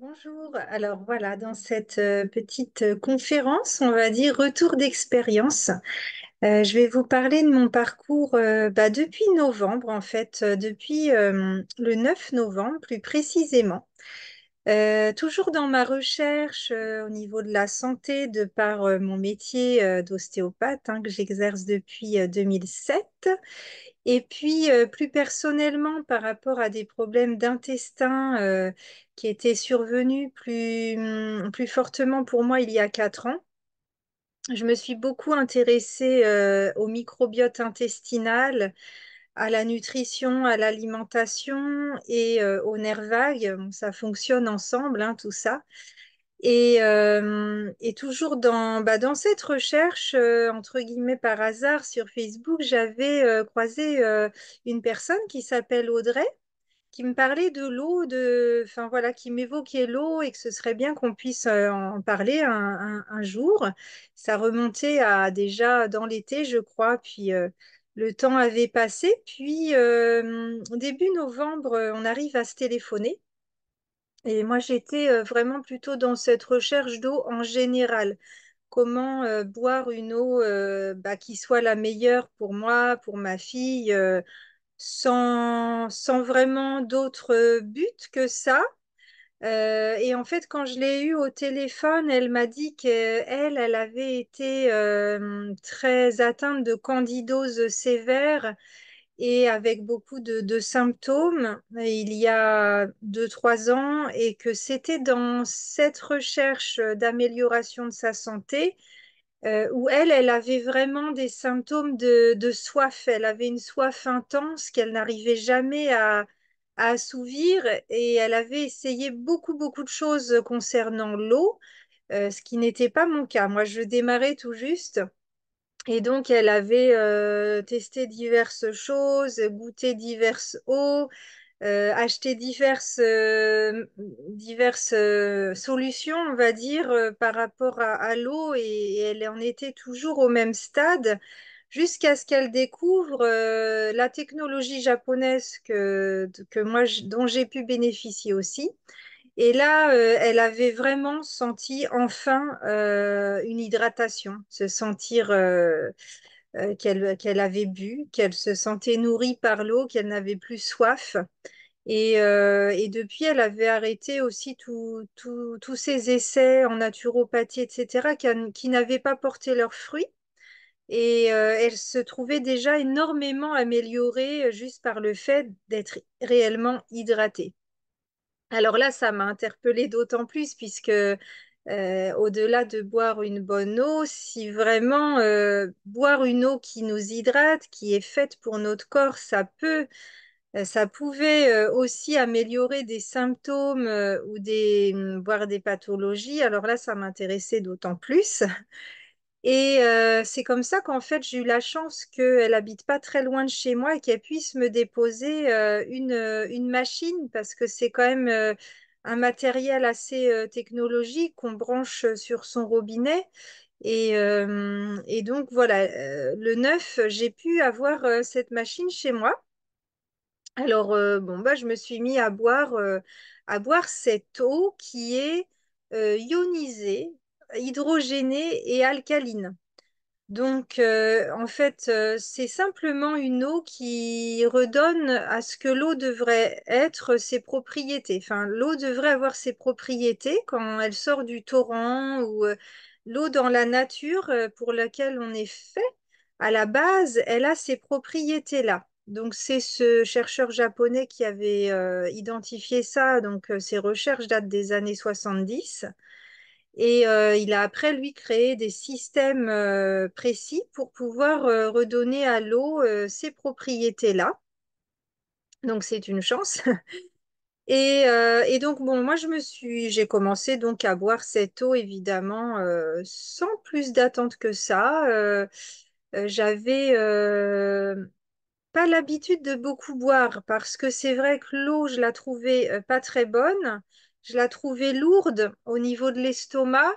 Bonjour, alors voilà, dans cette euh, petite euh, conférence, on va dire retour d'expérience. Euh, je vais vous parler de mon parcours bah, depuis novembre, en fait, depuis le 9 novembre plus précisément. Euh, toujours dans ma recherche euh, au niveau de la santé, de par euh, mon métier d'ostéopathe hein, que j'exerce depuis 2007, et puis plus personnellement par rapport à des problèmes d'intestin qui étaient survenus plus, mm, plus fortement pour moi il y a quatre ans. Je me suis beaucoup intéressée au microbiote intestinal, à la nutrition, à l'alimentation et euh, aux nerfs vagues. Ça fonctionne ensemble, hein, tout ça. Et, euh, toujours bah, dans, cette recherche, euh, entre guillemets par hasard sur Facebook, j'avais croisé une personne qui s'appelle Audrey, qui me parlait de l'eau, de, enfin voilà, qui m'évoquait l'eau et que ce serait bien qu'on puisse en parler un, un jour. Ça remontait à déjà dans l'été, je crois, puis le temps avait passé. Puis, euh, début novembre, euh, on arrive à se téléphoner. Et moi, j'étais euh, vraiment plutôt dans cette recherche d'eau en général. Comment boire une eau bah, qui soit la meilleure pour moi, pour ma fille, sans, vraiment d'autre but que ça. Euh, et en fait, quand je l'ai eue au téléphone, elle m'a dit qu'elle, elle avait été très atteinte de candidose sévère et avec beaucoup de, symptômes il y a 2-3 ans et que c'était dans cette recherche d'amélioration de sa santé euh, où elle, elle avait vraiment des symptômes de soif. Elle avait une soif intense qu'elle n'arrivait jamais à, à assouvir et elle avait essayé beaucoup, beaucoup de choses concernant l'eau, euh, ce qui n'était pas mon cas. Moi, je démarrais tout juste. Et donc, elle avait euh, testé diverses choses, goûté diverses eaux, euh, acheté diverses, diverses solutions, on va dire, par rapport à, l'eau. et, elle en était toujours au même stade jusqu'à ce qu'elle découvre euh, la technologie japonaise que, moi, dont j'ai pu bénéficier aussi. Et là, euh, elle avait vraiment senti enfin euh, une hydratation, se sentir qu'elle avait bu, qu'elle se sentait nourrie par l'eau, qu'elle n'avait plus soif. Et, depuis, elle avait arrêté aussi tous ses essais en naturopathie, etc., qui n'avaient pas porté leurs fruits. Et euh, elle se trouvait déjà énormément améliorée euh, juste par le fait d'être réellement hydratée. Alors là, ça m'a interpellée d'autant plus puisque euh, au-delà de boire une bonne eau, si vraiment boire une eau qui nous hydrate, qui est faite pour notre corps, ça peut, ça pouvait aussi améliorer des symptômes ou des, hum, des pathologies. Alors là, ça m'intéressait d'autant plus. Et euh, c'est comme ça qu'en fait, j'ai eu la chance qu'elle habite pas très loin de chez moi et qu'elle puisse me déposer euh, euh, une, machine parce que c'est quand même un matériel assez technologique qu'on branche sur son robinet. Et, donc voilà, le 9, j'ai pu avoir cette machine chez moi. Alors bon, bah, je me suis mis à boire cette eau qui est ionisée, hydrogénée et alcaline. Donc, euh, en fait, euh, c'est simplement une eau qui redonne à ce que l'eau devrait être ses propriétés. Enfin, l'eau devrait avoir ses propriétés quand elle sort du torrent ou euh, l'eau dans la nature pour laquelle on est fait. À la base, elle a ses propriétés-là. Donc, c'est ce chercheur japonais qui avait identifié ça. Donc, ses recherches datent des années 70. Et euh, il a après, lui, créé des systèmes euh, précis pour pouvoir euh, redonner à l'eau ces propriétés-là. Donc, c'est une chance. et, donc, bon, moi, je me suis, j'ai commencé donc à boire cette eau, évidemment, sans plus d'attente que ça. J'avais pas l'habitude de beaucoup boire parce que c'est vrai que l'eau, je la trouvais pas très bonne je la trouvais lourde au niveau de l'estomac.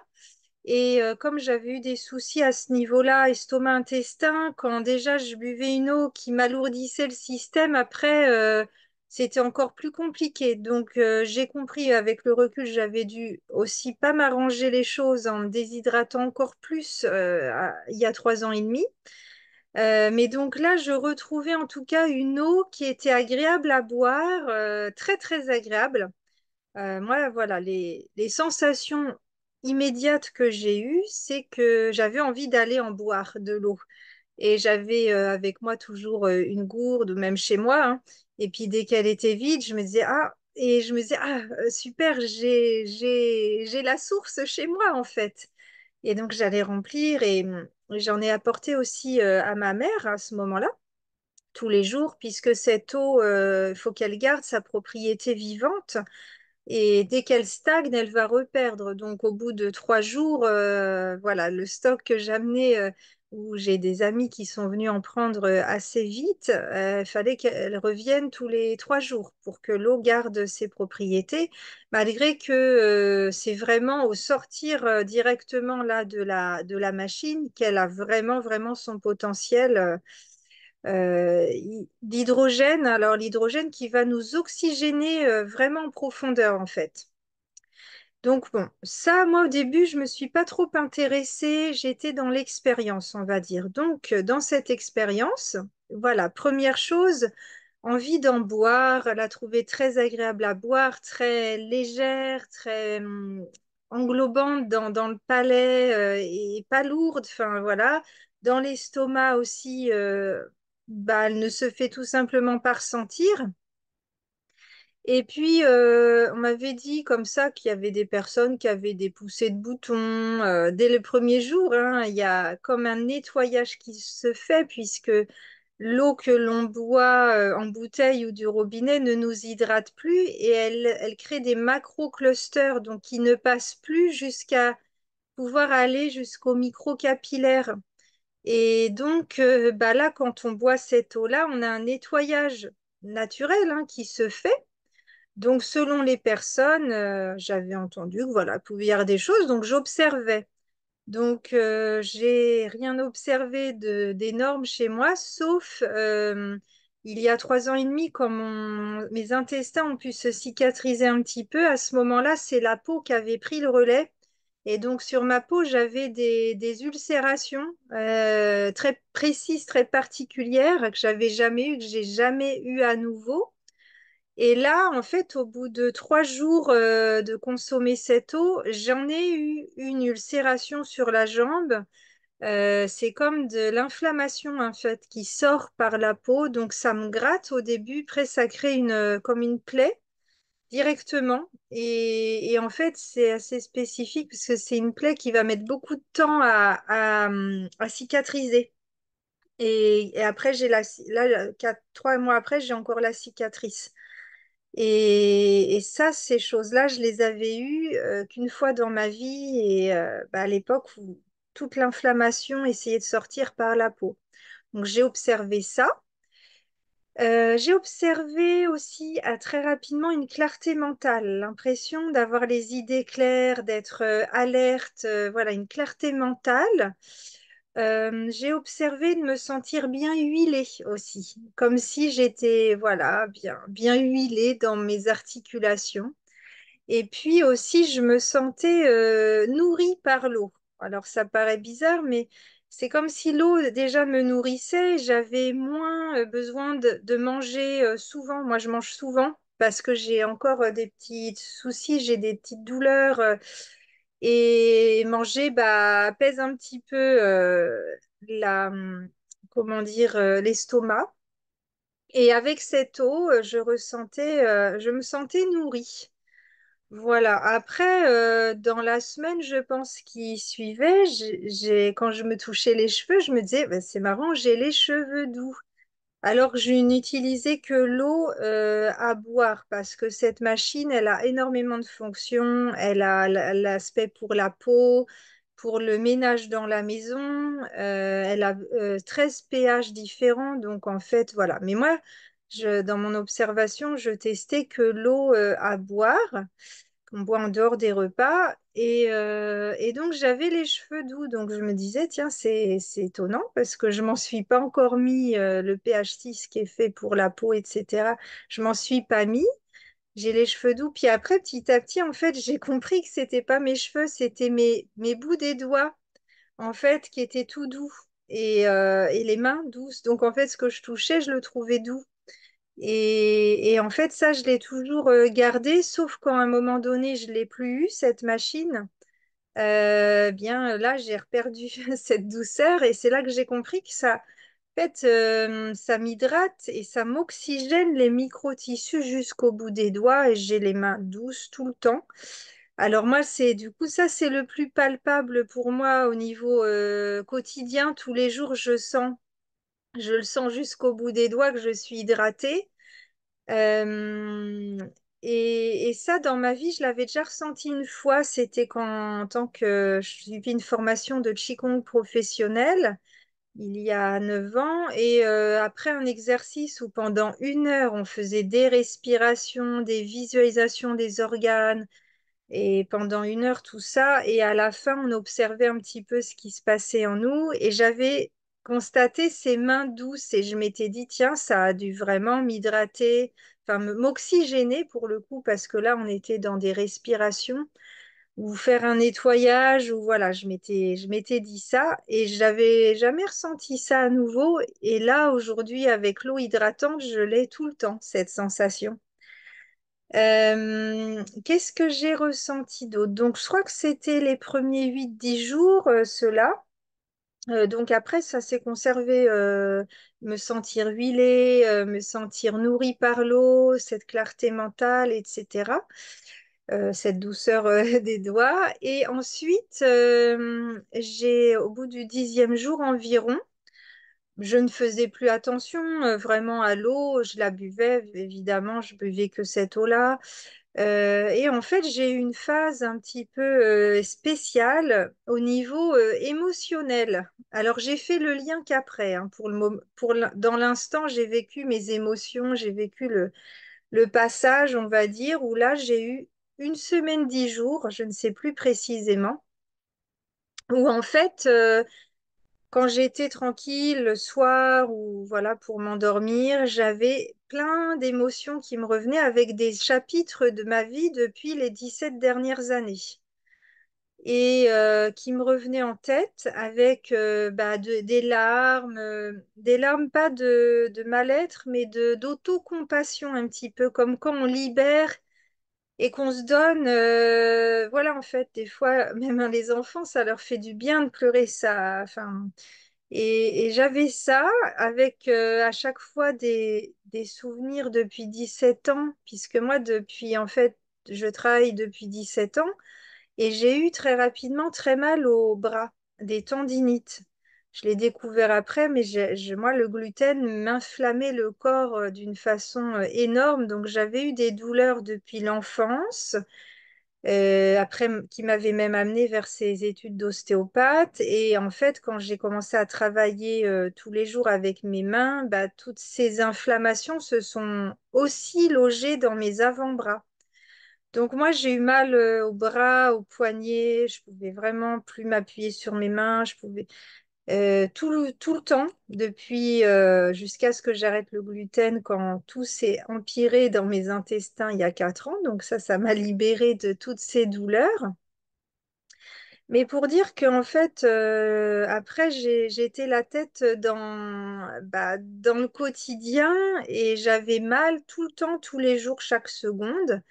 Et euh, comme j'avais eu des soucis à ce niveau-là, estomac-intestin, quand déjà je buvais une eau qui m'alourdissait le système, après, euh, c'était encore plus compliqué. Donc euh, j'ai compris avec le recul, j'avais dû aussi pas m'arranger les choses en me déshydratant encore plus il y a trois ans et demi. mais donc là, je retrouvais en tout cas une eau qui était agréable à boire, très très agréable. Euh, moi, voilà, les, sensations immédiates que j'ai eues, c'est que j'avais envie d'aller en boire de l'eau. Et j'avais euh, avec moi toujours euh, une gourde, même chez moi. Hein. Et puis dès qu'elle était vide, je me disais, ah, et je me disais, ah, super, j'ai, la source chez moi, en fait. Et donc j'allais remplir et hum, j'en ai apporté aussi à ma mère à ce moment-là tous les jours, puisque cette eau, il faut qu'elle garde sa propriété vivante. Et dès qu'elle stagne, elle va reperdre. Donc au bout de trois jours, euh, voilà, le stock que j'amenais, euh, où j'ai des amis qui sont venus en prendre euh, assez vite, il fallait qu'elle revienne tous les trois jours pour que l'eau garde ses propriétés, malgré que c'est vraiment au sortir directement là de la, de la machine qu'elle a vraiment, vraiment son potentiel euh, d'hydrogène, alors l'hydrogène qui va nous oxygéner euh, vraiment en profondeur en fait. Donc bon, ça, moi au début, je ne me suis pas trop intéressée, j'étais dans l'expérience, on va dire. Donc euh, dans cette expérience, voilà, première chose, envie d'en boire, la trouver très agréable à boire, très légère, très hum, englobante dans, dans, le palais et pas lourde, enfin voilà, dans l'estomac aussi bah, elle ne se fait tout simplement pas ressentir. Et puis, euh, on m'avait dit comme ça qu'il y avait des personnes qui avaient des poussées de boutons euh, dès le premier jour. Hein. il y a comme un nettoyage qui se fait puisque l'eau que l'on boit euh, en bouteille ou du robinet ne nous hydrate plus et elle, crée des macro-clusters donc qui ne passent plus jusqu'à pouvoir aller jusqu'au micro-capillaire. Et donc, euh, bah là, quand on boit cette eau-là, on a un nettoyage naturel hein, qui se fait. Donc, selon les personnes, euh, j'avais entendu que voilà, pouvait y avoir des choses, donc j'observais. Donc, euh, j'ai rien observé d'énorme chez moi, sauf il y a trois ans et demi, quand mes intestins ont pu se cicatriser un petit peu, à ce moment-là, c'est la peau qui avait pris le relais et donc sur ma peau, j'avais des, ulcérations euh, très précises, très particulières que j'avais jamais eues, que j'ai jamais eues à nouveau. Et là, en fait, au bout de trois jours euh, de consommer cette eau, j'en ai eu une ulcération sur la jambe. Euh, c'est comme de l'inflammation en fait qui sort par la peau, donc ça me gratte au début. Après, ça crée une, comme une plaie directement. Et, en fait, c'est assez spécifique parce que c'est une plaie qui va mettre beaucoup de temps à, cicatriser. Et, après, j'ai la, là, trois mois après, j'ai encore la cicatrice. Et, ça, ces choses-là, je les avais eues euh, qu'une fois dans ma vie et euh, bah, à l'époque où toute l'inflammation essayait de sortir par la peau. Donc j'ai observé ça euh, j'ai observé aussi très rapidement une clarté mentale, l'impression d'avoir les idées claires, d'être euh, alerte, euh, voilà, une clarté mentale. j'ai observé de me sentir bien huilée aussi, comme si j'étais voilà bien bien huilée dans mes articulations. Et puis aussi, je me sentais nourrie par l'eau. Alors ça paraît bizarre, mais c'est comme si l'eau déjà me nourrissait, j'avais moins euh, besoin de, manger euh, souvent. Moi, je mange souvent parce que j'ai encore euh, des petits soucis, j'ai des petites douleurs. Et manger bah, apaise un petit peu la, hum, comment dire, l'estomac. Et avec cette eau, je ressentais, je me sentais nourrie. Voilà. Après, euh, dans la semaine, je pense qui suivait, quand je me touchais les cheveux, je me disais, bah, c'est marrant, j'ai les cheveux doux. Alors je n'utilisais que l'eau euh, à boire parce que cette machine, elle a énormément de fonctions. Elle a l'aspect pour la peau, pour le ménage dans la maison. Euh, elle a 13 pH différents. Donc en fait, voilà. Mais moi, dans mon observation, je testais que l'eau euh, à boire, qu'on boit en dehors des repas, euh, et, donc j'avais les cheveux doux. Donc je me disais, tiens, c'est étonnant parce que je m'en suis pas encore mis euh, le pH 6 qui est fait pour la peau, etc. Je m'en suis pas mis. J'ai les cheveux doux. Puis après, petit à petit, en fait, j'ai compris que c'était pas mes cheveux, c'était mes, mes bouts des doigts, en fait, qui étaient tout doux. et, les mains douces. Donc en fait, ce que je touchais, je le trouvais doux. Et, en fait, ça, je l'ai toujours euh, gardé, sauf à un moment donné, je ne l'ai plus eu, cette machine. Euh, bien là, j'ai reperdu cette douceur et c'est là que j'ai compris que ça, en fait, euh, ça m'hydrate et ça m'oxygène les micro-tissus jusqu'au bout des doigts et j'ai les mains douces tout le temps. Alors moi, c'est du coup ça, c'est le plus palpable pour moi au niveau euh, quotidien. Tous les jours, je sens je le sens jusqu'au bout des doigts que je suis hydratée. Euh, et, ça, dans ma vie, je l'avais déjà ressenti une fois. C'était quand, en tant que J'ai suivais une formation de Qigong professionnelle il y a 9 ans. Et euh, après un exercice où pendant une heure, on faisait des respirations, des visualisations des organes, et pendant une heure, tout ça. Et à la fin, on observait un petit peu ce qui se passait en nous. Et j'avais constater ces mains douces et je m'étais dit, tiens, ça a dû vraiment m'hydrater, enfin m'oxygéner pour le coup, parce que là, on était dans des respirations ou faire un nettoyage ou voilà je m'étais dit ça et j'avais jamais ressenti ça à nouveau et là aujourd'hui avec l'eau hydratante je l'ai tout le temps cette sensation qu'est-ce que j'ai ressenti d'autre donc je crois que c'était les premiers 8-10 jours euh, ceux cela euh, donc après, ça s'est conservé, euh, me sentir huilée, euh, me sentir nourrie par l'eau, cette clarté mentale, etc. cette douceur des doigts. Et ensuite, j'ai, au bout du dixième jour environ, je ne faisais plus attention vraiment à l'eau, je la buvais, évidemment, je buvais que cette eau-là. Euh, et en fait, j'ai eu une phase un petit peu euh, spéciale au niveau euh, émotionnel. Alors, j'ai fait le lien qu'après. Hein, pour pour dans l'instant, j'ai vécu mes émotions, j'ai vécu le, le passage, on va dire, où là, j'ai eu une semaine, dix jours, je ne sais plus précisément, où en fait, quand j'étais tranquille le soir ou voilà pour m'endormir, j'avais plein d'émotions qui me revenaient avec des chapitres de ma vie depuis les 17 dernières années et euh, qui me revenaient en tête avec euh, bah, des larmes, euh, des larmes pas de, de mal-être, mais de d'autocompassion un petit peu, comme quand on libère et qu'on se donne, euh, voilà, en fait, des fois, même les enfants, ça leur fait du bien de pleurer ça. Enfin, et, j'avais ça avec euh, à chaque fois des, des, souvenirs depuis 17 ans, puisque moi, depuis, en fait, je travaille depuis 17 ans, et j'ai eu très rapidement très mal au bras, des tendinites je l'ai découvert après, mais moi, le gluten m'inflammait le corps euh, d'une façon euh, énorme. Donc, j'avais eu des douleurs depuis l'enfance, euh, après, qui m'avait même amené vers ces études d'ostéopathe. Et en fait, quand j'ai commencé à travailler tous les jours avec mes mains, bah, toutes ces inflammations se sont aussi logées dans mes avant-bras. Donc moi, j'ai eu mal aux bras, aux poignets, je pouvais vraiment plus m'appuyer sur mes mains, je pouvais euh, tout, le, temps, depuis euh, jusqu'à ce que j'arrête le gluten, quand tout s'est empiré dans mes intestins il y a 4 ans. Donc ça, ça m'a libérée de toutes ces douleurs. Mais pour dire qu'en fait, euh, après, j'étais la tête dans, bah, dans le quotidien et j'avais mal tout le temps, tous les jours, chaque seconde.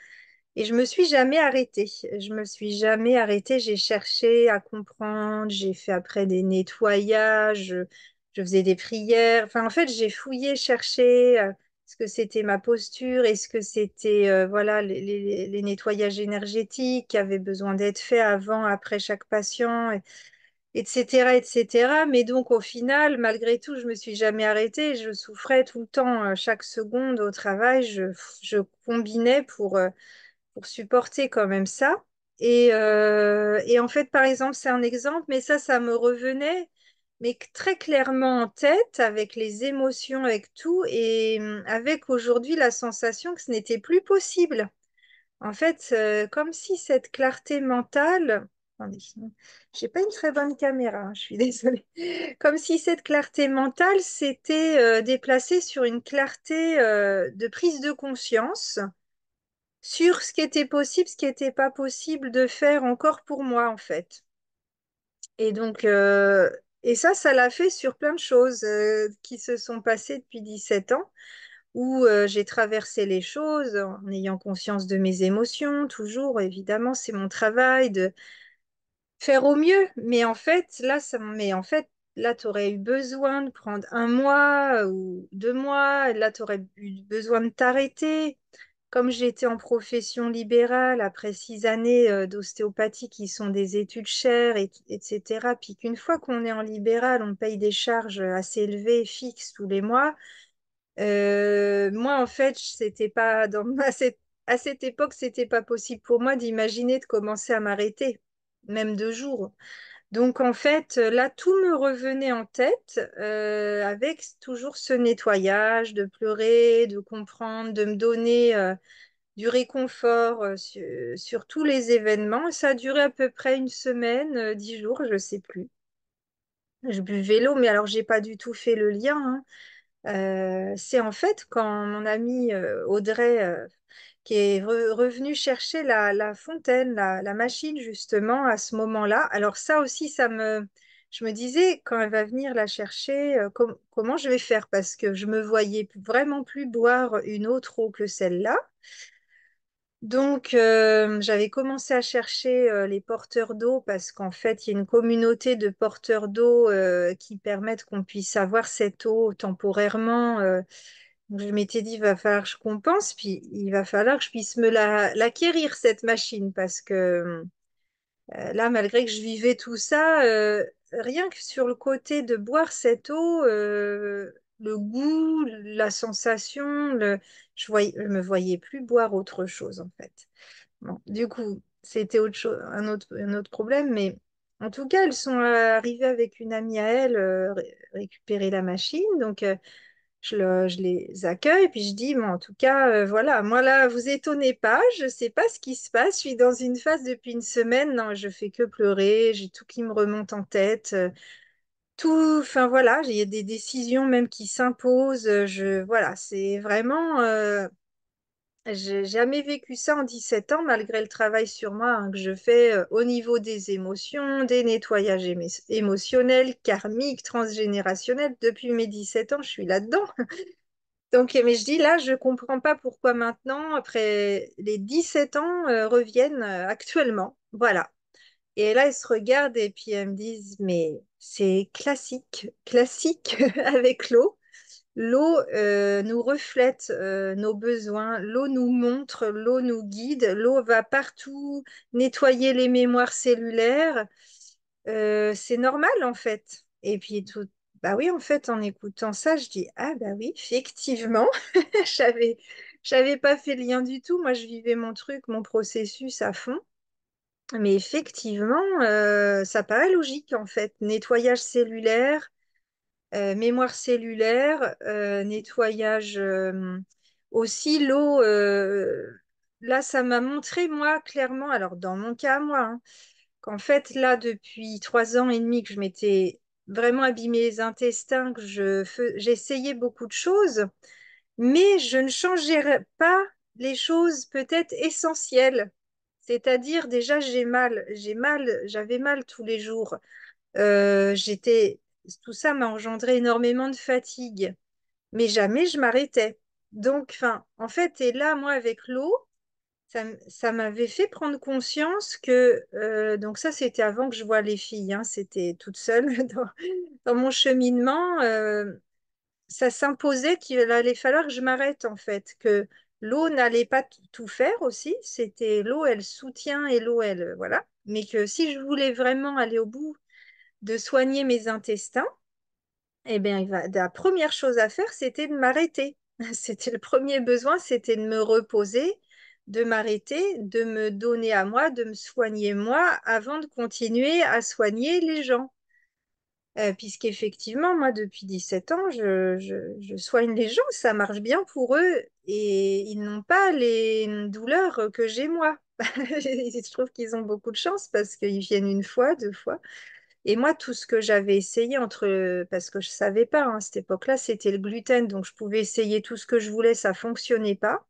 Et je me suis jamais arrêtée. Je me suis jamais arrêtée. J'ai cherché à comprendre. J'ai fait après des nettoyages. Je, faisais des prières. Enfin, en fait, j'ai fouillé, cherché. Euh, ce que c'était ma posture? Est-ce que c'était euh, voilà les, nettoyages énergétiques qui avaient besoin d'être faits avant, après chaque patient, etc., etc. Mais donc, au final, malgré tout, je me suis jamais arrêtée. Je souffrais tout le temps, euh, chaque seconde au travail. Je, combinais pour pour supporter quand même ça. Et, euh, et en fait, par exemple, c'est un exemple, mais ça, ça me revenait, mais très clairement en tête, avec les émotions, avec tout, et mm, avec aujourd'hui la sensation que ce n'était plus possible. En fait, euh, comme si cette clarté mentale, attendez, j'ai pas une très bonne caméra, hein, je suis désolée, comme si cette clarté mentale s'était euh, déplacée sur une clarté de prise de conscience sur ce qui était possible, ce qui n'était pas possible de faire encore pour moi, en fait. Et donc, euh, et ça, ça l'a fait sur plein de choses euh, qui se sont passées depuis 17 ans, où euh, j'ai traversé les choses en ayant conscience de mes émotions, toujours, évidemment, c'est mon travail de faire au mieux. Mais en fait, là, ça, mais en fait, là, tu aurais eu besoin de prendre un mois ou deux mois, là, tu aurais eu besoin de t'arrêter comme j'étais en profession libérale, après six années euh, d'ostéopathie qui sont des études chères, etc., puis qu'une fois qu'on est en libéral, on paye des charges assez élevées, fixes tous les mois, euh, moi, en fait, c'était pas dans à cette, à cette époque, c'était pas possible pour moi d'imaginer de commencer à m'arrêter, même deux jours. Donc en fait, euh, là, tout me revenait en tête euh, avec toujours ce nettoyage, de pleurer, de comprendre, de me donner euh, du réconfort sur, tous les événements. Ça a duré à peu près une semaine, dix jours, je ne sais plus. Je buvais l'eau, mais alors j'ai pas du tout fait le lien. Hein. c'est en fait quand mon amie Audrey qui est revenue revenu chercher la, fontaine, la, machine justement à ce moment-là. Alors ça aussi, ça me, je me disais quand elle va venir la chercher, euh, comment je vais faire parce que je me voyais vraiment plus boire une autre eau que celle-là. Donc, euh, j'avais commencé à chercher euh, les porteurs d'eau parce qu'en fait, il y a une communauté de porteurs d'eau qui permettent qu'on puisse avoir cette eau temporairement je m'étais dit, il va falloir que je compense, puis il va falloir que je puisse me l'acquérir, cette machine, parce que euh, là, malgré que je vivais tout ça, euh, rien que sur le côté de boire cette eau, euh, le goût, la sensation, le... je ne me voyais plus boire autre chose, en fait. du coup, c'était autre un, autre, un autre problème, mais en tout cas, elles sont arrivées avec une amie à elle récupérer la machine, donc je, les accueille, puis je dis, bon, en tout cas, euh, voilà, moi là, vous étonnez pas, je ne sais pas ce qui se passe, je suis dans une phase depuis une semaine, non, je fais que pleurer, j'ai tout qui me remonte en tête, euh, tout, enfin voilà, il y a des décisions même qui s'imposent, euh, je, voilà, c'est vraiment, j'ai jamais vécu ça en 17 ans, malgré le travail sur moi hein, que je fais euh, au niveau des émotions, des nettoyages émotionnels, karmiques, transgénérationnels. Depuis mes 17 ans, je suis là-dedans. Donc, mais je dis là, je comprends pas pourquoi maintenant, après les 17 ans, euh, reviennent euh, actuellement. Voilà. Et là, elles se regardent et puis elles me disent, mais c'est classique, classique avec l'eau. L'eau euh, nous reflète euh, nos besoins, l'eau nous montre, l'eau nous guide, l'eau va partout nettoyer les mémoires cellulaires. Euh, c'est normal en fait. Et puis tout, bah oui, en fait, en écoutant ça, je dis ah bah oui, effectivement, j'avais, j'avais pas fait le lien du tout. Moi, je vivais mon truc, mon processus à fond. Mais effectivement, ça paraît logique en fait. Nettoyage cellulaire, euh, mémoire cellulaire, euh, nettoyage euh, aussi, l'eau. là, ça m'a montré, moi, clairement, alors dans mon cas, moi, hein, qu'en fait, là, depuis trois ans et demi que je m'étais vraiment abîmé les intestins, que j'essayais beaucoup de choses, mais je ne changerais pas les choses peut-être essentielles. C'est-à-dire déjà j'ai mal, j'ai mal, j'avais mal tous les jours. j'étais tout ça m'a engendré énormément de fatigue. Mais jamais je m'arrêtais. Donc, en fait, et là, moi, avec l'eau, ça, m'avait fait prendre conscience que, euh, donc ça, c'était avant que je voie les filles, hein, c'était toute seule dans, mon cheminement, euh, ça s'imposait qu'il allait falloir que je m'arrête, en fait, que l'eau n'allait pas tout faire aussi, c'était l'eau, elle soutient et l'eau, elle, voilà, mais que si je voulais vraiment aller au bout de soigner mes intestins, eh bien, la première chose à faire, c'était de m'arrêter. C'était le premier besoin, c'était de me reposer, de m'arrêter, de me donner à moi, de me soigner moi, avant de continuer à soigner les gens. Euh, puisqu'effectivement, moi, depuis 17 ans, je, je, soigne les gens, ça marche bien pour eux et ils n'ont pas les douleurs que j'ai moi. je trouve qu'ils ont beaucoup de chance parce qu'ils viennent une fois, deux fois. Et moi, tout ce que j'avais essayé entre, parce que je savais pas hein, à cette époque-là, c'était le gluten. Donc, je pouvais essayer tout ce que je voulais, ça fonctionnait pas.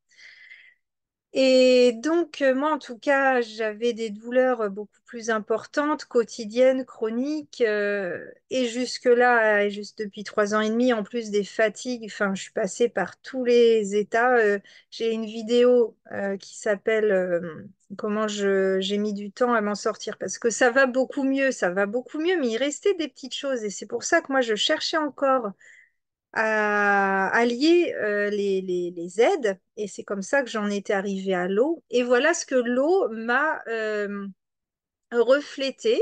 Et donc, euh, moi, en tout cas, j'avais des douleurs euh, beaucoup plus importantes, quotidiennes, chroniques. Euh, et jusque-là, et juste depuis trois ans et demi, en plus des fatigues, enfin, je suis passée par tous les états. j'ai une vidéo qui s'appelle Comment j'ai mis du temps à m'en sortir Parce que ça va beaucoup mieux, ça va beaucoup mieux, mais il restait des petites choses. Et c'est pour ça que moi, je cherchais encore à, allier euh, les, les, les, aides, et c'est comme ça que j'en étais arrivée à l'eau. Et voilà ce que l'eau m'a euh, reflété.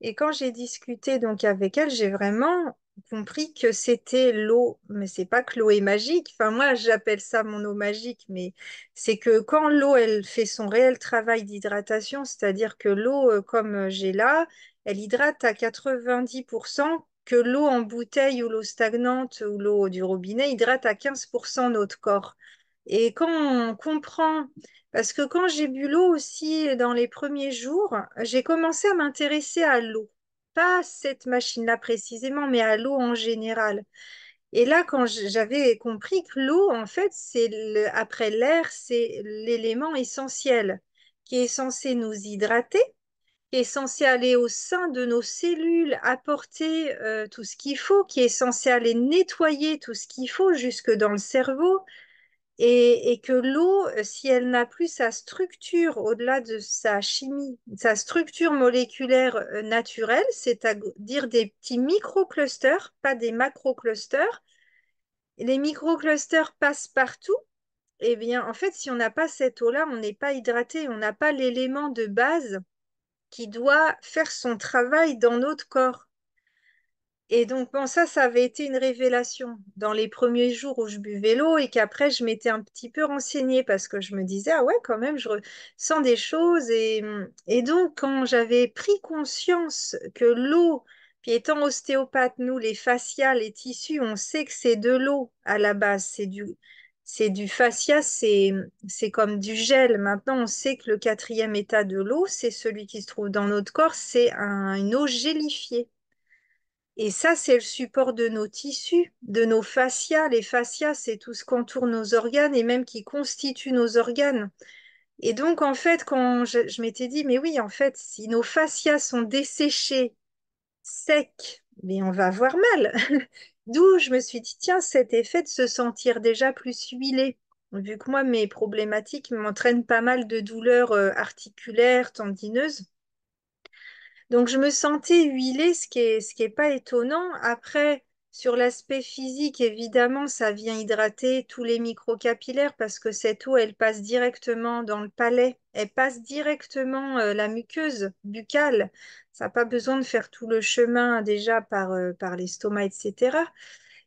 Et quand j'ai discuté donc avec elle, j'ai vraiment compris que c'était l'eau, mais c'est pas que l'eau est magique. Enfin, moi, j'appelle ça mon eau magique, mais c'est que quand l'eau, elle fait son réel travail d'hydratation, c'est-à-dire que l'eau, euh, comme j'ai là, elle hydrate à 90% que l'eau en bouteille ou l'eau stagnante ou l'eau du robinet hydrate à 15% notre corps. Et quand on comprend, parce que quand j'ai bu l'eau aussi dans les premiers jours, j'ai commencé à m'intéresser à l'eau. Pas cette machine-là précisément, mais à l'eau en général. Et là, quand j'avais compris que l'eau, en fait, c'est après l'air, c'est l'élément essentiel qui est censé nous hydrater, qui est censé aller au sein de nos cellules, apporter euh, tout ce qu'il faut, qui est censé aller nettoyer tout ce qu'il faut jusque dans le cerveau, et, que l'eau, euh, si elle n'a plus sa structure au-delà de sa chimie, sa structure moléculaire euh, naturelle, c'est-à-dire des petits microclusters, pas des macroclusters, les microclusters passent partout, et eh bien, en fait, si on n'a pas cette eau-là, on n'est pas hydraté, on n'a pas l'élément de base qui doit faire son travail dans notre corps. Et donc, bon, ça, ça avait été une révélation dans les premiers jours où je buvais l'eau et qu'après, je m'étais un petit peu renseignée parce que je me disais, ah ouais, quand même, je sens des choses. Et, et donc, quand j'avais pris conscience que l'eau, puis étant ostéopathe, nous, les faciales, les tissus, on sait que c'est de l'eau à la base, c'est du, c'est du fascia, c'est comme du gel. Maintenant, on sait que le quatrième état de l'eau, c'est celui qui se trouve dans notre corps, c'est un, une eau gélifiée. Et ça, c'est le support de nos tissus, de nos fascias. Les fascias, c'est tout ce qu'entoure nos organes et même qui constitue nos organes. Et donc, en fait, quand je, je m'étais dit, mais oui, en fait, si nos fascias sont desséchés, secs, mais on va avoir mal. D'où je me suis dit, tiens, cet effet de se sentir déjà plus huilé, vu que moi, mes problématiques m'entraînent pas mal de douleurs euh, articulaires, tendineuses. Donc, je me sentais huilée, ce qui n'est pas étonnant. Après, sur l'aspect physique, évidemment, ça vient hydrater tous les microcapillaires parce que cette eau, elle passe directement dans le palais, elle passe directement euh, la muqueuse buccale. Ça n'a pas besoin de faire tout le chemin déjà par, euh, l'estomac, etc.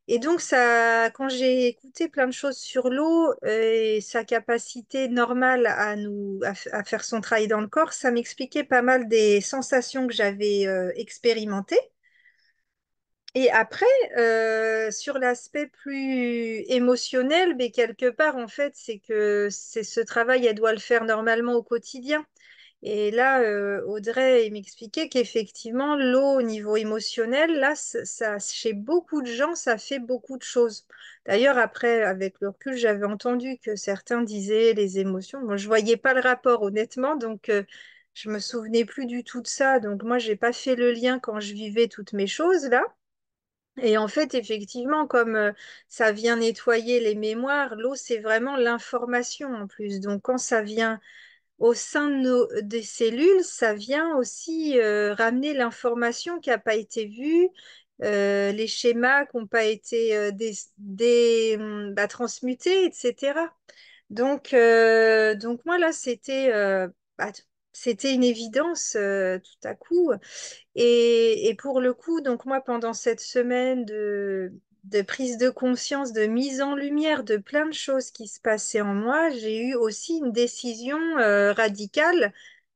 Et donc, ça, quand j'ai écouté plein de choses sur l'eau euh, et sa capacité normale à, nous, à, faire son travail dans le corps, ça m'expliquait pas mal des sensations que j'avais expérimentées et après, euh, sur l'aspect plus émotionnel, mais quelque part, en fait, c'est que c'est ce travail, elle doit le faire normalement au quotidien. Et là, euh, Audrey m'expliquait qu'effectivement, l'eau au niveau émotionnel, là, ça, chez beaucoup de gens, ça fait beaucoup de choses. D'ailleurs, après, avec le recul, j'avais entendu que certains disaient les émotions. Bon, je voyais pas le rapport, honnêtement, donc je euh, je me souvenais plus du tout de ça. Donc moi, n'ai pas fait le lien quand je vivais toutes mes choses là. Et en fait, effectivement, comme ça vient nettoyer les mémoires, l'eau, c'est vraiment l'information en plus. Donc, quand ça vient au sein de des cellules, ça vient aussi ramener l'information qui n'a pas été vue, les schémas qui n'ont pas été mmh, bah, transmutés, etc. Donc, donc moi, là, c'était bah, c'était une évidence euh, tout à coup. Et, pour le coup, donc moi, pendant cette semaine de, prise de conscience, de mise en lumière de plein de choses qui se passaient en moi, j'ai eu aussi une décision euh, radicale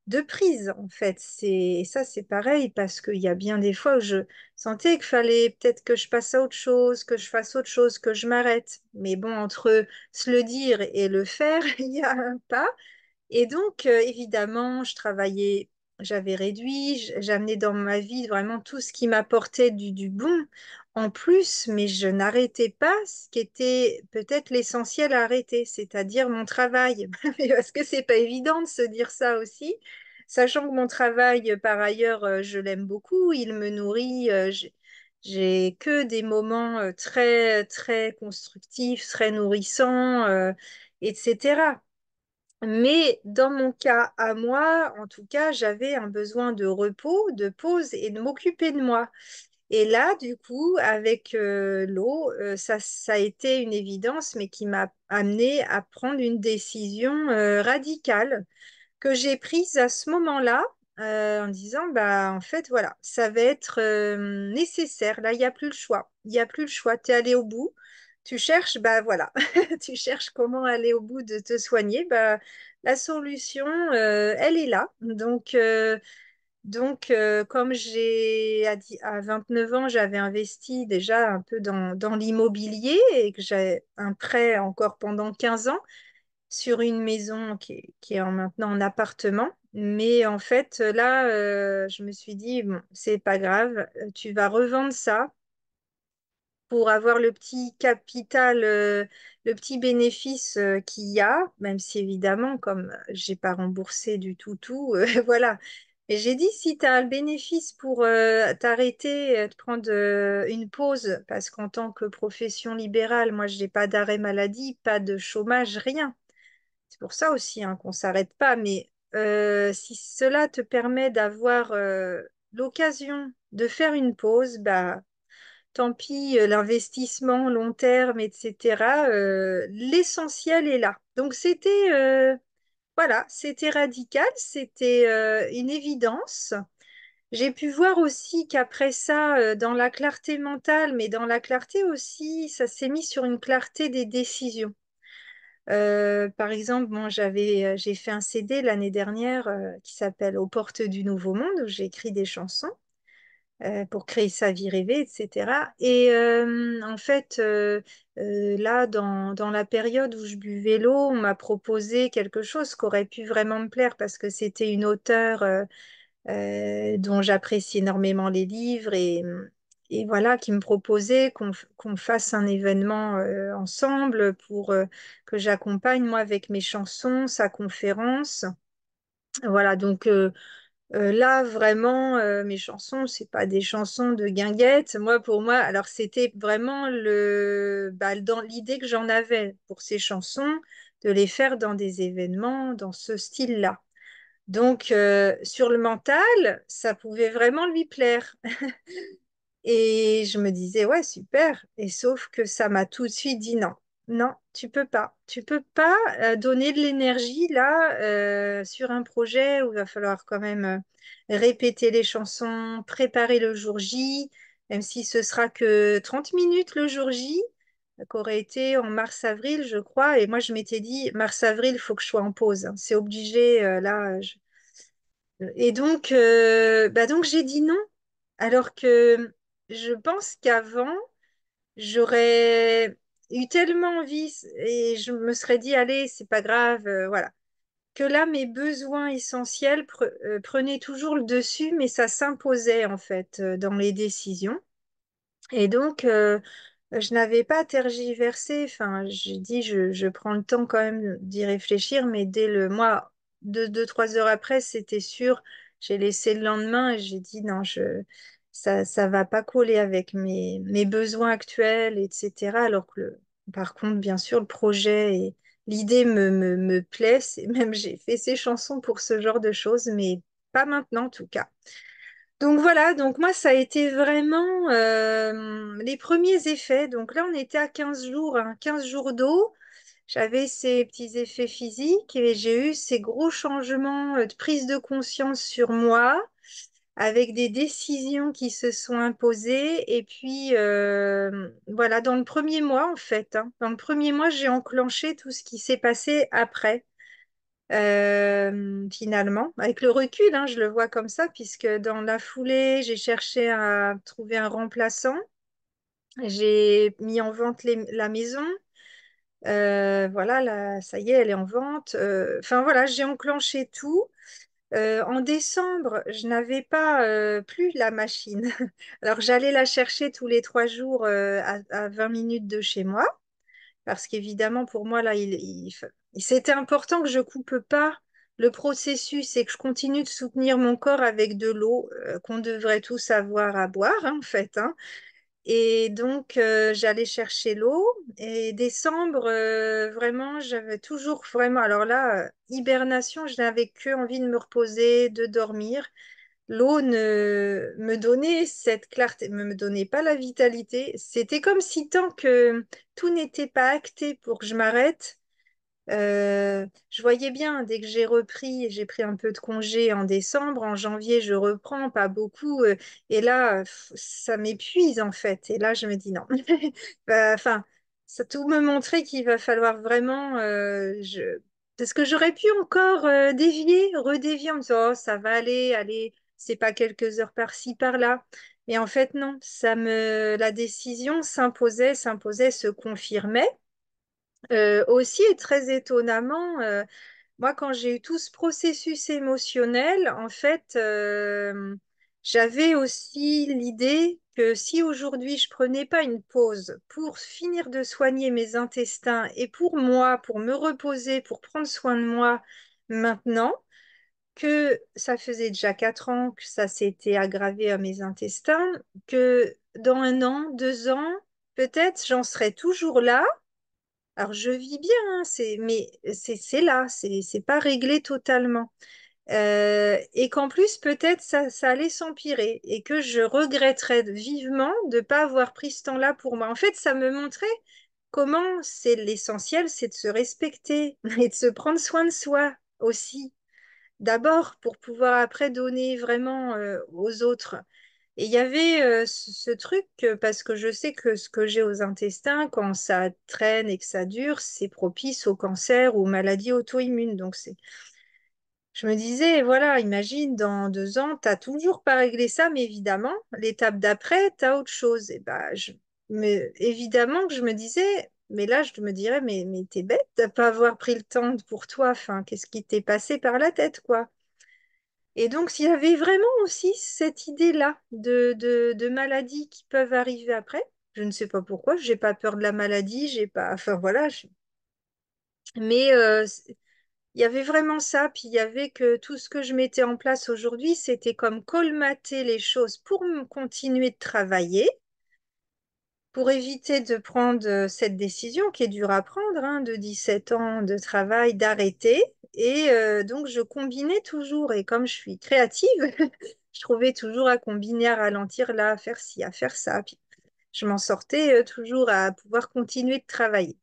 de prise, en fait. C'est ça, c'est pareil, parce qu'il y a bien des fois où je sentais qu'il fallait peut-être que je passe à autre chose, que je fasse autre chose, que je m'arrête. Mais bon, entre se le dire et le faire, il y a un pas. Et donc, euh, évidemment, je travaillais, j'avais réduit, j'amenais dans ma vie vraiment tout ce qui m'apportait du, bon en plus, mais je n'arrêtais pas ce qui était peut-être l'essentiel à arrêter, c'est-à-dire mon travail. Parce que c'est pas évident de se dire ça aussi. Sachant que mon travail, par ailleurs, euh, je l'aime beaucoup, il me nourrit, euh, j'ai que des moments très, très constructifs, très nourrissants, etc. Mais dans mon cas, à moi, en tout cas, j'avais un besoin de repos, de pause et de m'occuper de moi. Et là, du coup, avec euh, l'eau, euh, ça, a été une évidence, mais qui m'a amené à prendre une décision euh, radicale que j'ai prise à ce moment-là en disant, bah, en fait, voilà, ça va être nécessaire. Là, il n'y a plus le choix. Il n'y a plus le choix. Tu es allé au bout tu cherches, bah voilà, tu cherches comment aller au bout de te soigner, bah la solution, euh, elle est là. Donc, euh, donc euh, comme j'ai à, 29 ans, j'avais investi déjà un peu dans, l'immobilier et que j'ai un prêt encore pendant 15 ans sur une maison qui est, maintenant en appartement. Mais en fait, là, je me suis dit, bon, c'est pas grave, tu vas revendre ça pour avoir le petit capital, euh, le petit bénéfice euh, qu'il y a, même si évidemment, comme euh, j'ai pas remboursé du tout tout, voilà. Mais j'ai dit, si tu as le bénéfice pour t'arrêter, te prendre une pause, parce qu'en tant que profession libérale, moi, je n'ai pas d'arrêt maladie, pas de chômage, rien. C'est pour ça aussi hein, qu'on ne s'arrête pas. Mais si cela te permet d'avoir l'occasion de faire une pause, bah, tant pis, euh, l'investissement long terme, etc. Euh, l'essentiel est là. Donc c'était, euh, voilà, c'était radical, c'était une évidence. J'ai pu voir aussi qu'après ça, dans la clarté mentale, mais dans la clarté aussi, ça s'est mis sur une clarté des décisions. par exemple, j'ai fait un CD l'année dernière qui s'appelle Aux portes du nouveau monde où j'ai écrit des chansons. Euh, pour créer sa vie rêvée, etc. Et euh, en fait, euh, là, dans, dans, la période où je buvais l'eau, on m'a proposé quelque chose qui aurait pu vraiment me plaire parce que c'était une auteure dont j'apprécie énormément les livres et, et voilà, qui me proposait qu'on fasse un événement ensemble pour que j'accompagne, moi, avec mes chansons, sa conférence. Voilà, donc euh, là, vraiment, euh, mes chansons, c'est pas des chansons de guinguette. Moi, pour moi, alors c'était vraiment le, bah, dans l'idée que j'en avais pour ces chansons, de les faire dans des événements, dans ce style-là. Donc, euh, sur le mental, ça pouvait vraiment lui plaire. Et je me disais, ouais, super. Et sauf que ça m'a tout de suite dit non. Non, tu peux pas. Tu peux pas euh, donner de l'énergie là euh, sur un projet où il va falloir quand même euh, répéter les chansons, préparer le jour J, même si ce sera que 30 minutes le jour J, qu'aurait été en mars-avril, je crois. Et moi, je m'étais dit, mars-avril, il faut que je sois en pause. Hein. C'est obligé là. Et donc, bah donc j'ai dit non. Alors que je pense qu'avant, j'aurais eu tellement envie et je me serais dit, allez, c'est pas grave, euh, voilà. Que là, mes besoins essentiels euh, prenaient toujours le dessus, mais ça s'imposait en fait euh, dans les décisions. Et donc, je n'avais pas tergiversé. Enfin, j'ai dit, je, prends le temps quand même d'y réfléchir, mais dès le mois, deux, deux trois heures après, c'était sûr. J'ai laissé le lendemain et j'ai dit, non, je, ça ça va pas coller avec mes, mes besoins actuels, etc. Alors que par contre, bien sûr, le projet et l'idée me, me, me Même j'ai fait ces chansons pour ce genre de choses, mais pas maintenant en tout cas. Donc voilà, donc moi ça a été vraiment euh, les premiers effets. Donc là on était à 15 jours, 15 hein, jours d'eau. J'avais ces petits effets physiques et j'ai eu ces gros changements euh, de prise de conscience sur moi, avec des décisions qui se sont imposées. Et puis, euh, voilà, dans le premier mois, en fait, hein. dans le premier mois, j'ai enclenché tout ce qui s'est passé après, euh, finalement. Avec le recul, hein, je le vois comme ça, puisque dans la foulée, j'ai cherché à trouver un remplaçant. J'ai mis en vente la maison. Euh, voilà, ça y est, elle est en vente. Enfin, voilà, j'ai enclenché tout. Euh, en décembre, je n'avais pas euh, plus la machine. Alors j'allais la chercher tous les trois jours euh, à, 20 minutes de chez moi, parce qu'évidemment pour moi là, il, c'était important que je coupe pas le processus et que je continue de soutenir mon corps avec de l'eau qu'on devrait tous avoir à boire hein, en fait. Hein. Et donc, euh, j'allais chercher l'eau. Et décembre, euh, vraiment, j'avais toujours vraiment. Alors là, euh, hibernation, je n'avais que envie de me reposer, de dormir. L'eau ne me donnait cette clarté, ne me donnait pas la vitalité. C'était comme si tant que tout n'était pas acté pour que je m'arrête, euh, je voyais bien, dès que j'ai repris, j'ai pris un peu de congé en décembre, en janvier je reprends, pas beaucoup, euh, et là ça m'épuise en fait, et là je me dis non, bah, enfin, ça tout me montrait qu'il va falloir vraiment, euh, je... parce que j'aurais pu encore euh, dévier, redévier en me disant oh, ça va aller, allez, c'est pas quelques heures par-ci, par-là. Mais en fait, non, ça me la décision s'imposait, s'imposait, se confirmait. Euh, aussi, et très étonnamment, euh, moi, quand j'ai eu tout ce processus émotionnel, en fait, euh, j'avais aussi l'idée que si aujourd'hui je prenais pas une pause pour finir de soigner mes intestins et pour moi, pour me reposer, pour prendre soin de moi maintenant, que ça faisait déjà quatre ans que ça s'était aggravé à mes intestins, que dans un an, deux ans, peut-être j'en serais toujours là, alors je vis bien, hein, c'est, mais c'est, là, c'est, c'est pas réglé totalement. et qu'en plus, peut-être ça, allait s'empirer et que je regretterais vivement de ne pas avoir pris ce temps-là pour moi. En fait, ça me montrait comment c'est l'essentiel, c'est de se respecter et de se prendre soin de soi aussi. D'abord, pour pouvoir après donner vraiment aux autres. Et il y avait euh, ce, truc, parce que je sais que ce que j'ai aux intestins, quand ça traîne et que ça dure, c'est propice au cancer ou aux maladies auto-immunes. Donc, c'est... je me disais, voilà, imagine, dans deux ans, tu n'as toujours pas réglé ça, mais évidemment, l'étape d'après, tu as autre chose. Et bah, mais évidemment que je me disais, mais là, je me dirais, mais, mais t'es bête de pas avoir pris le temps pour toi. Enfin, qu'est-ce qui t'est passé par la tête, quoi et donc, s'il y avait vraiment aussi cette idée-là de, maladies qui peuvent arriver après, je ne sais pas pourquoi, je n'ai pas peur de la maladie, j'ai pas. Enfin, voilà. Mais euh, il y avait vraiment ça, puis il y avait que tout ce que je mettais en place aujourd'hui, c'était comme colmater les choses pour continuer de travailler, pour éviter de prendre euh, cette décision qui est dure à prendre, hein, de 17 ans de travail, d'arrêter, et euh, donc, je combinais toujours. Et comme je suis créative, je trouvais toujours à combiner, à ralentir là, à faire ci, à faire ça. Puis je m'en sortais euh, toujours à pouvoir continuer de travailler.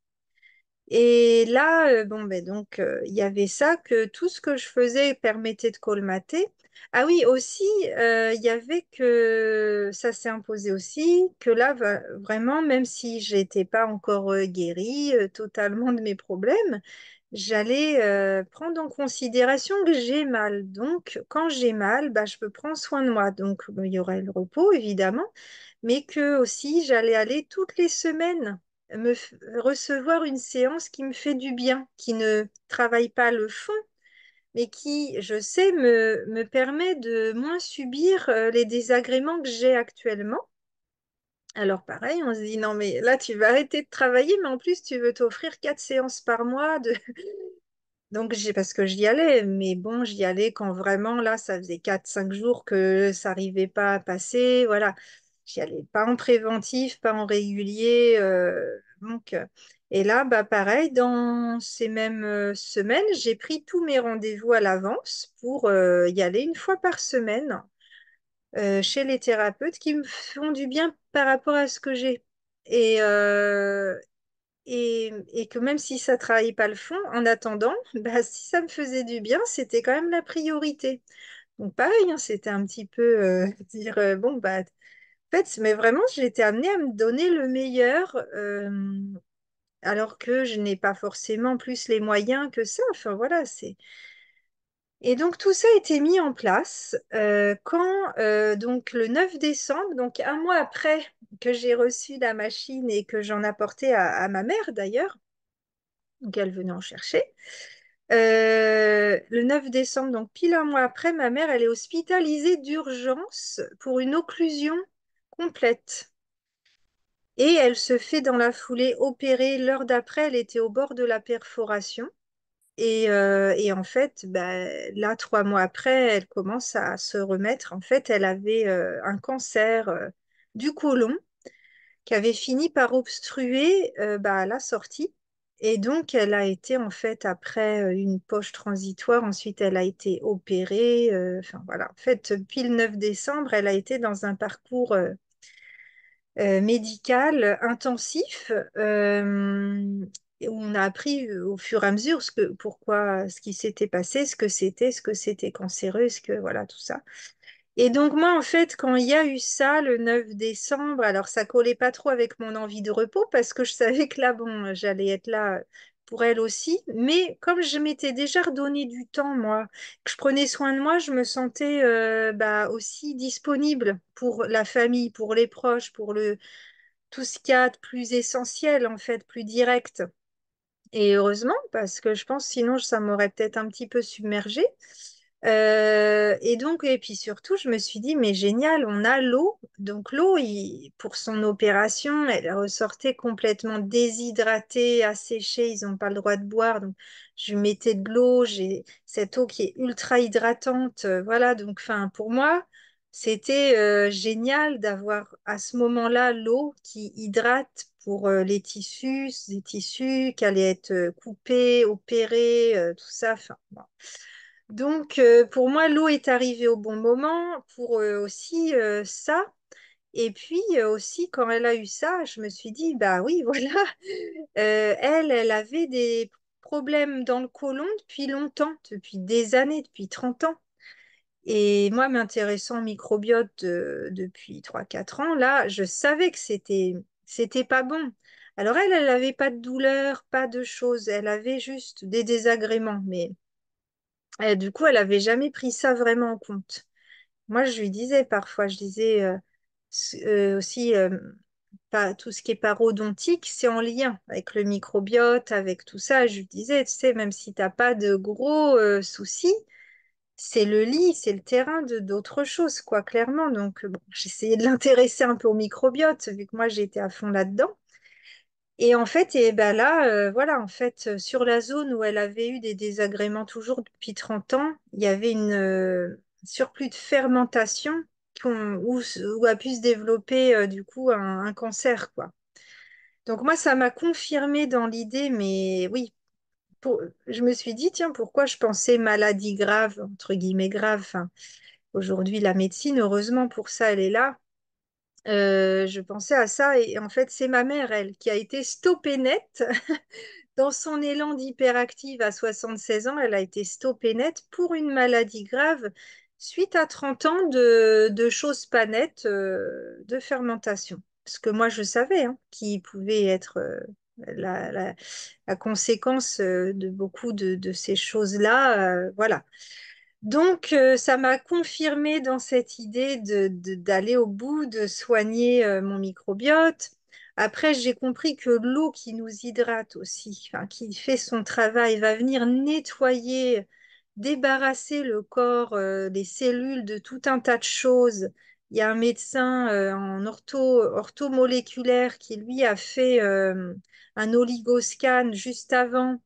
Et là, euh, bon, ben donc, il y avait ça que tout ce que je faisais permettait de colmater. Ah oui, aussi, il y avait que ça s'est imposé aussi, que là, vraiment, même si j'étais pas encore guérie totalement de mes problèmes, j'allais euh, prendre en considération que j'ai mal. Donc, quand j'ai mal, bah, je peux prendre soin de moi. Donc, il y aurait le repos, évidemment, mais que aussi, j'allais aller toutes les semaines me recevoir une séance qui me fait du bien, qui ne travaille pas le fond, mais qui, je sais, me permet de moins subir euh, les désagréments que j'ai actuellement alors pareil, on se dit, non mais là, tu vas arrêter de travailler, mais en plus, tu veux t'offrir quatre séances par mois de... Donc, parce que j'y allais, mais bon, j'y allais quand vraiment, là, ça faisait quatre, 5 jours que ça n'arrivait pas à passer, voilà. J'y allais pas en préventif, pas en régulier, euh, donc... Euh, et là, bah, pareil, dans ces mêmes euh, semaines, j'ai pris tous mes rendez-vous à l'avance pour y aller une fois par semaine. Euh, chez les thérapeutes qui me font du bien par rapport à ce que j'ai. Et, euh, et, et, que même si ça ne travaille pas le fond, en attendant, bah, si ça me faisait du bien, c'était quand même la priorité. Donc pareil, hein, c'était un petit peu euh, dire, bon, bah, en fait, mais vraiment, été amenée à me donner le meilleur alors que je n'ai pas forcément plus les moyens que ça. Enfin voilà, c'est et donc tout ça a été mis en place euh, quand euh, donc le 9 décembre, donc un mois après que j'ai reçu la machine et que j'en apportais à, ma mère d'ailleurs, donc elle venait en chercher. Euh, le 9 décembre, donc pile un mois après, ma mère elle est hospitalisée d'urgence pour une occlusion complète. Et elle se fait dans la foulée opérer. L'heure d'après, elle était au bord de la perforation. Euh, et, en fait, bah, là, trois mois après, elle commence à se remettre. En fait, elle avait euh, un cancer euh, du côlon qui avait fini par obstruer bah, la sortie. Et donc, elle a été, en fait, après une poche transitoire, ensuite, elle a été opérée. Enfin, voilà. En fait, le 9 décembre, elle a été dans un parcours médical intensif. Euh, on a appris au fur et à mesure ce pourquoi, ce qui s'était passé, ce que c'était, ce que c'était cancéreux, ce que, voilà, tout ça. Et donc moi, en fait, quand il y a eu ça le 9 décembre, alors ça collait pas trop avec mon envie de repos parce que je savais que là, bon, j'allais être là pour elle aussi, mais comme je m'étais déjà redonnée du temps, moi, que je prenais soin de moi, je me sentais bah, aussi disponible pour la famille, pour les proches, pour le tout ce qu'il y a de plus essentiel, en fait, plus direct et heureusement, parce que je pense sinon ça m'aurait peut-être un petit peu submergée. Euh, et donc, et puis surtout, je me suis dit, mais génial, on a l'eau. Donc l'eau, pour son opération, elle ressortait complètement déshydratée, asséchée, ils n'ont pas le droit de boire. Donc je mettais de l'eau, j'ai cette eau qui est ultra hydratante. Euh, voilà, donc pour moi, c'était euh, génial d'avoir à ce moment-là l'eau qui hydrate pour euh, les tissus, des tissus qui allaient être euh, coupés, opérés, euh, tout ça. Donc, pour moi, l'eau est arrivée au bon moment pour aussi ça. Et puis aussi, quand elle a eu ça, je me suis dit, bah oui, voilà, elle, elle avait des problèmes dans le côlon depuis longtemps, depuis des années, depuis 30 ans. Et moi, m'intéressant au microbiote depuis 3-4 ans, là, je savais que c'était c'était pas bon. Alors elle, elle n'avait pas de douleur, pas de choses, elle avait juste des désagréments, mais euh, du coup, elle n'avait jamais pris ça vraiment en compte. Moi, je lui disais parfois, je disais euh, euh, aussi, tout ce qui est parodontique, c'est en lien avec le microbiote, avec tout ça. Je lui disais, tu sais, même si tu n'as pas de gros soucis, c'est le lit, c'est le terrain de d'autres choses, quoi, clairement. Donc, bon, j'ai essayé de l'intéresser un peu au microbiote, vu que moi, j'étais à fond là-dedans. Et en fait, et eh ben là, euh, voilà, en fait, euh, sur la zone où elle avait eu des désagréments toujours depuis 30 ans, il y avait une euh, surplus de fermentation où, a pu se développer, du coup, un, un cancer, quoi. Donc moi, ça m'a confirmé dans l'idée, mais oui, je me suis dit, tiens, pourquoi je pensais maladie grave, entre guillemets grave. Aujourd'hui, la médecine, heureusement pour ça, elle est là. Euh, je pensais à ça et en fait, c'est ma mère, elle, qui a été stoppée net dans son élan d'hyperactive à 76 ans. Elle a été stoppée net pour une maladie grave suite à 30 ans de, choses pas nettes euh, de fermentation. Parce que moi, je savais qu'il hein, qui pouvait être euh, la, conséquence euh, de beaucoup de, ces choses-là. Euh, voilà. Donc, euh, ça m'a confirmé dans cette idée d'aller de, au bout, de soigner mon microbiote. Après, j'ai compris que l'eau qui nous hydrate aussi, qui fait son travail, va venir nettoyer, débarrasser le corps, les cellules de tout un tas de choses il y a un médecin en ortho, orthomoléculaire qui lui a fait un oligoscan juste avant.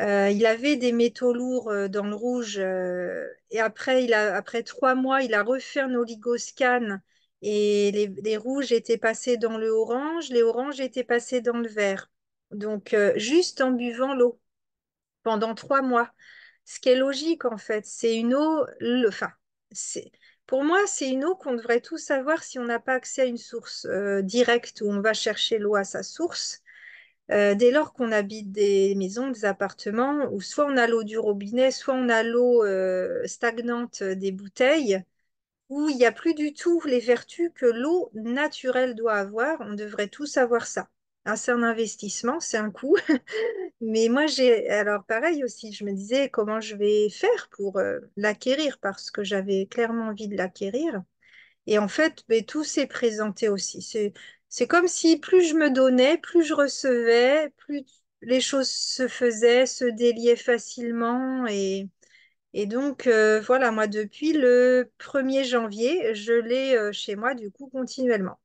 Euh, il avait des métaux lourds euh, dans le rouge euh, et après, il a, après trois mois, il a refait un oligoscan et les, rouges étaient passés dans le orange, les oranges étaient passés dans le vert. Donc, juste en buvant l'eau pendant trois mois. Ce qui est logique, en fait, c'est une eau. Le, c'est pour moi, c'est une eau qu'on devrait tous savoir si on n'a pas accès à une source directe où on va chercher l'eau à sa source. Euh, dès lors qu'on habite des maisons, des appartements, où soit on a l'eau du robinet, soit on a l'eau euh, stagnante euh, des bouteilles, où il n'y a plus du tout les vertus que l'eau naturelle doit avoir, on devrait tous avoir ça. Hein, c'est un investissement, c'est un coût. Mais moi, j'ai. Alors, pareil aussi, je me disais comment je vais faire pour l'acquérir parce que j'avais clairement envie de l'acquérir. Et en fait, mais ben, tout s'est présenté aussi. C'est comme si plus je me donnais, plus je recevais, plus les choses se faisaient, se déliaient facilement. Et, donc, euh, voilà, moi, depuis le 1er janvier, je l'ai euh, chez moi, du coup, continuellement.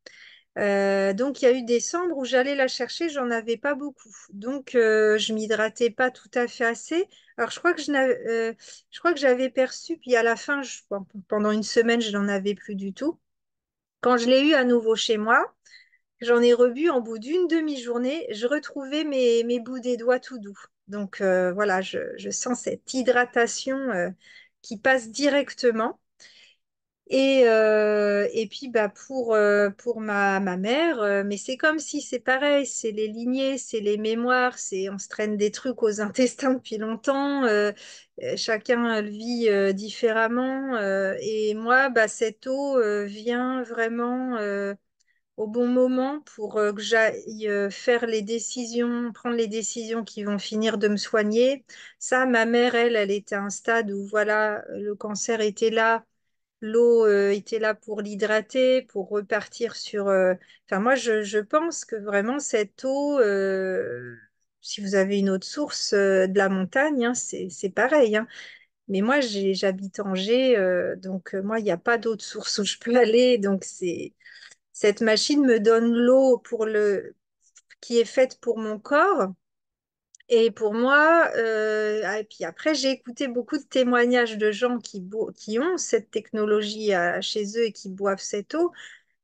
Euh, donc, il y a eu décembre où j'allais la chercher, j'en avais pas beaucoup. Donc, je m'hydratais pas tout à fait assez. Alors, je crois que j'avais perçu, puis à la fin, pendant une semaine, je n'en avais plus du tout. Quand je l'ai eu à nouveau chez moi, j'en ai rebu en bout d'une demi-journée, je retrouvais mes, mes, bouts des doigts tout doux. Donc euh, voilà, je, sens cette hydratation euh, qui passe directement. Et, euh, et puis bah, pour, pour ma, ma mère, mais c'est comme si c'est pareil, c'est les lignées, c'est les mémoires, c'est on se traîne des trucs aux intestins depuis longtemps, chacun le vit différemment. et moi, bah, cette eau vient vraiment au bon moment pour euh, que j'aille euh, faire les décisions, prendre les décisions qui vont finir de me soigner. Ça, ma mère, elle, elle était à un stade où voilà, le cancer était là, l'eau euh, était là pour l'hydrater, pour repartir sur. Enfin, moi, je, pense que vraiment cette eau, si vous avez une autre source de la montagne, hein, c'est pareil. Hein. Mais moi, j'habite Angers, donc moi, il n'y a pas d'autre source où je peux aller. Donc, c'est cette machine me donne l'eau pour le qui est faite pour mon corps. Et pour moi, euh, et puis après, j'ai écouté beaucoup de témoignages de gens qui, qui ont cette technologie à, euh, chez eux et qui boivent cette eau.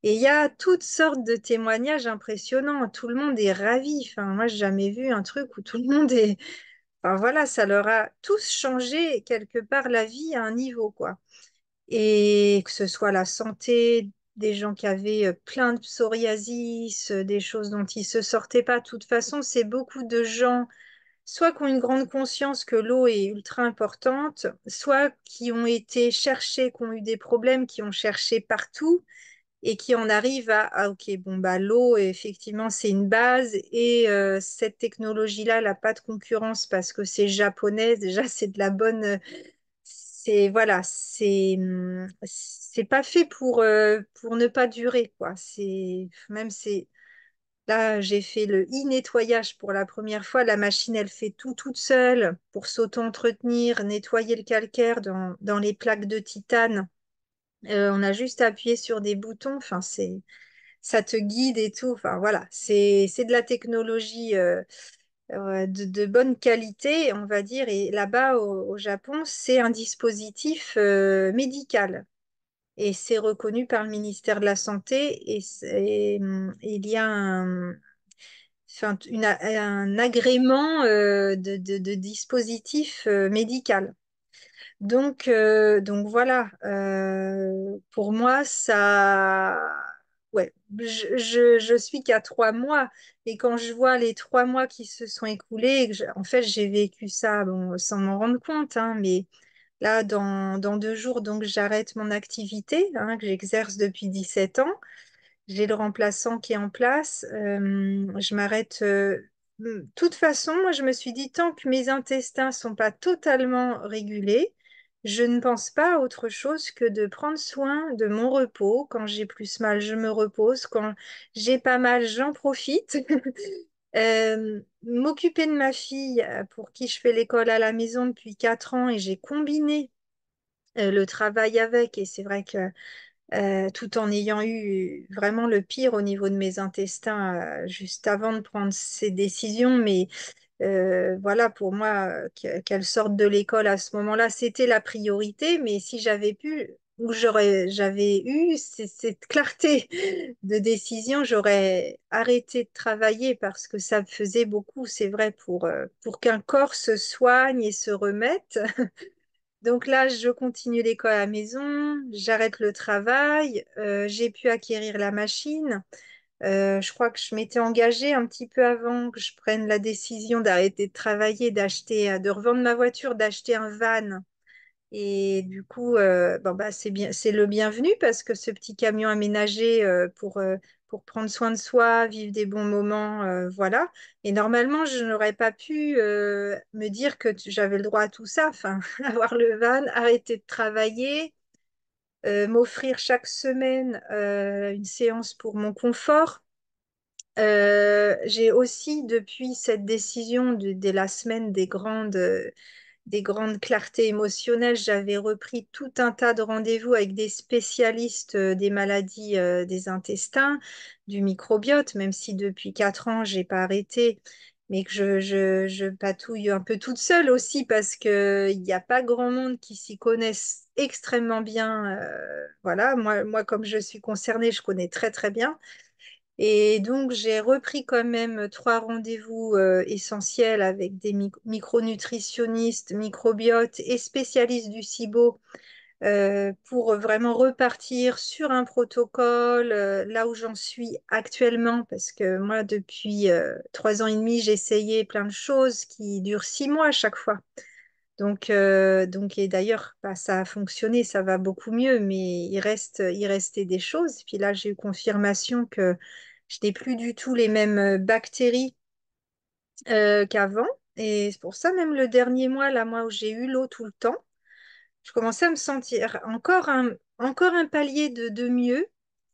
Et il y a toutes sortes de témoignages impressionnants. Tout le monde est ravi. Enfin, moi, j'ai jamais vu un truc où tout le monde est. Enfin, voilà, ça leur a tous changé quelque part la vie à un niveau, quoi. Et que ce soit la santé, des gens qui avaient euh, plein de psoriasis, euh, des choses dont ils se sortaient pas. De toute façon, c'est beaucoup de gens, soit qui ont une grande conscience que l'eau est ultra importante, soit qui ont été cherchés, qui ont eu des problèmes, qui ont cherché partout et qui en arrivent à, ah, ok, bon, bah, l'eau, effectivement, c'est une base et euh, cette technologie-là elle n'a pas de concurrence parce que c'est japonais, déjà, c'est de la bonne. C'est, voilà, c'est hmm, c'est pas fait euh, pour, ne pas durer, quoi. même là j'ai fait le e-nettoyage pour la première fois. La machine elle fait tout toute seule pour s'auto-entretenir, nettoyer le calcaire dans, les plaques de titane. Euh, on a juste appuyé sur des boutons. Enfin c'est ça te guide et tout. Enfin voilà, c'est de la technologie. Euh, de, bonne qualité, on va dire. Et là-bas, au, Japon, c'est un dispositif médical et c'est reconnu par le ministère de la Santé et, hum, il y a un, agrément euh, de, de, de, dispositif euh, médical. Donc, euh, donc voilà, pour moi, ça... Ouais, je, je, suis qu'à trois mois et quand je vois les trois mois qui se sont écoulés, en fait j'ai vécu ça bon, sans m'en rendre compte, hein, mais Là, dans, deux jours, donc j'arrête mon activité hein, que j'exerce depuis 17 ans. J'ai le remplaçant qui est en place. je m'arrête. Euh, de toute façon, moi, je me suis dit, tant que mes intestins sont pas totalement régulés, je ne pense pas à autre chose que de prendre soin de mon repos. Quand j'ai plus mal, je me repose. Quand j'ai pas mal, j'en profite. Euh, m'occuper de ma fille euh, pour qui je fais l'école à la maison depuis quatre ans et j'ai combiné euh, le travail avec et c'est vrai que tout en ayant eu vraiment le pire au niveau de mes intestins juste avant de prendre ces décisions mais voilà pour moi qu'elle sorte de l'école à ce moment-là c'était la priorité mais si j'avais pu où j'avais eu cette clarté de décision, j'aurais arrêté de travailler parce que ça me faisait beaucoup, c'est vrai, pour, euh, pour qu'un corps se soigne et se remette. Donc là, je continue l'école à la maison, j'arrête le travail, euh, j'ai pu acquérir la machine. Euh, je crois que je m'étais engagée un petit peu avant que je prenne la décision d'arrêter de travailler, d'acheter, de revendre ma voiture, d'acheter un van et du coup, euh, bon, bah, c'est bien, c'est le bienvenu parce que ce petit camion aménagé euh, pour, euh, pour prendre soin de soi, vivre des bons moments, voilà. Et normalement, je n'aurais pas pu me dire que j'avais le droit à tout ça, enfin, avoir le van, arrêter de travailler, m'offrir chaque semaine une séance pour mon confort. j'ai aussi, depuis cette décision de, dès la semaine des grandes des grandes clartés émotionnelles. J'avais repris tout un tas de rendez-vous avec des spécialistes euh, des maladies euh, des intestins, du microbiote, même si depuis quatre ans, n'ai pas arrêté, mais que je, patouille un peu toute seule aussi parce qu'il n'y a pas grand monde qui s'y connaisse extrêmement bien. Euh, voilà, moi, moi, comme je suis concernée, je connais très très bien. Et donc, j'ai repris quand même euh, trois rendez-vous euh, essentiels avec des micronutritionnistes, microbiotes et spécialistes du SIBO euh, pour vraiment repartir sur un protocole là où j'en suis actuellement parce que moi depuis trois ans et demi j'ai essayé plein de choses qui durent six mois à chaque fois donc donc et d'ailleurs bah, ça a fonctionné ça va beaucoup mieux mais il reste il restait des choses puis là j'ai eu confirmation que je n'ai plus du tout les mêmes euh, bactéries euh, qu'avant. Et c'est pour ça, même le dernier mois, là, moi, où j'ai eu l'eau tout le temps, je commençais à me sentir encore un, encore un palier de, mieux.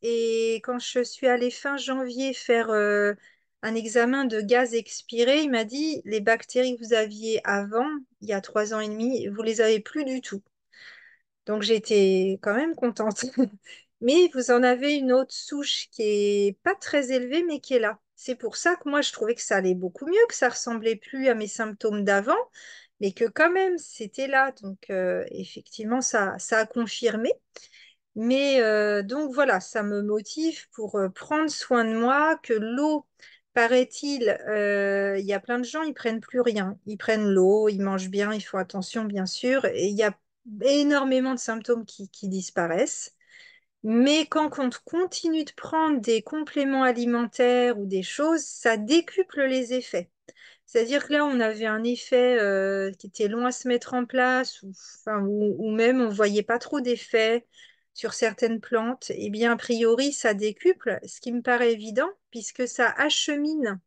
Et quand je suis allée fin janvier faire euh, un examen de gaz expiré, il m'a dit les bactéries que vous aviez avant, il y a trois ans et demi, vous les avez plus du tout. Donc j'étais quand même contente. Mais vous en avez une autre souche qui est pas très élevée, mais qui est là. C'est pour ça que moi, je trouvais que ça allait beaucoup mieux, que ça ressemblait plus à mes symptômes d'avant, mais que quand même, c'était là. Donc, euh, effectivement, ça, ça a confirmé. Mais euh, donc voilà, ça me motive pour euh, prendre soin de moi, que l'eau, paraît-il, il y a plein de gens, ils prennent plus rien. Ils prennent l'eau, ils mangent bien, ils font attention, bien sûr. Et il y a énormément de symptômes qui disparaissent. Mais quand on continue de prendre des compléments alimentaires ou des choses, ça décuple les effets. C'est-à-dire que là, on avait un effet euh, qui était loin à se mettre en place, ou, même on ne voyait pas trop d'effets sur certaines plantes. Eh bien, a priori, ça décuple, ce qui me paraît évident, puisque ça achemine,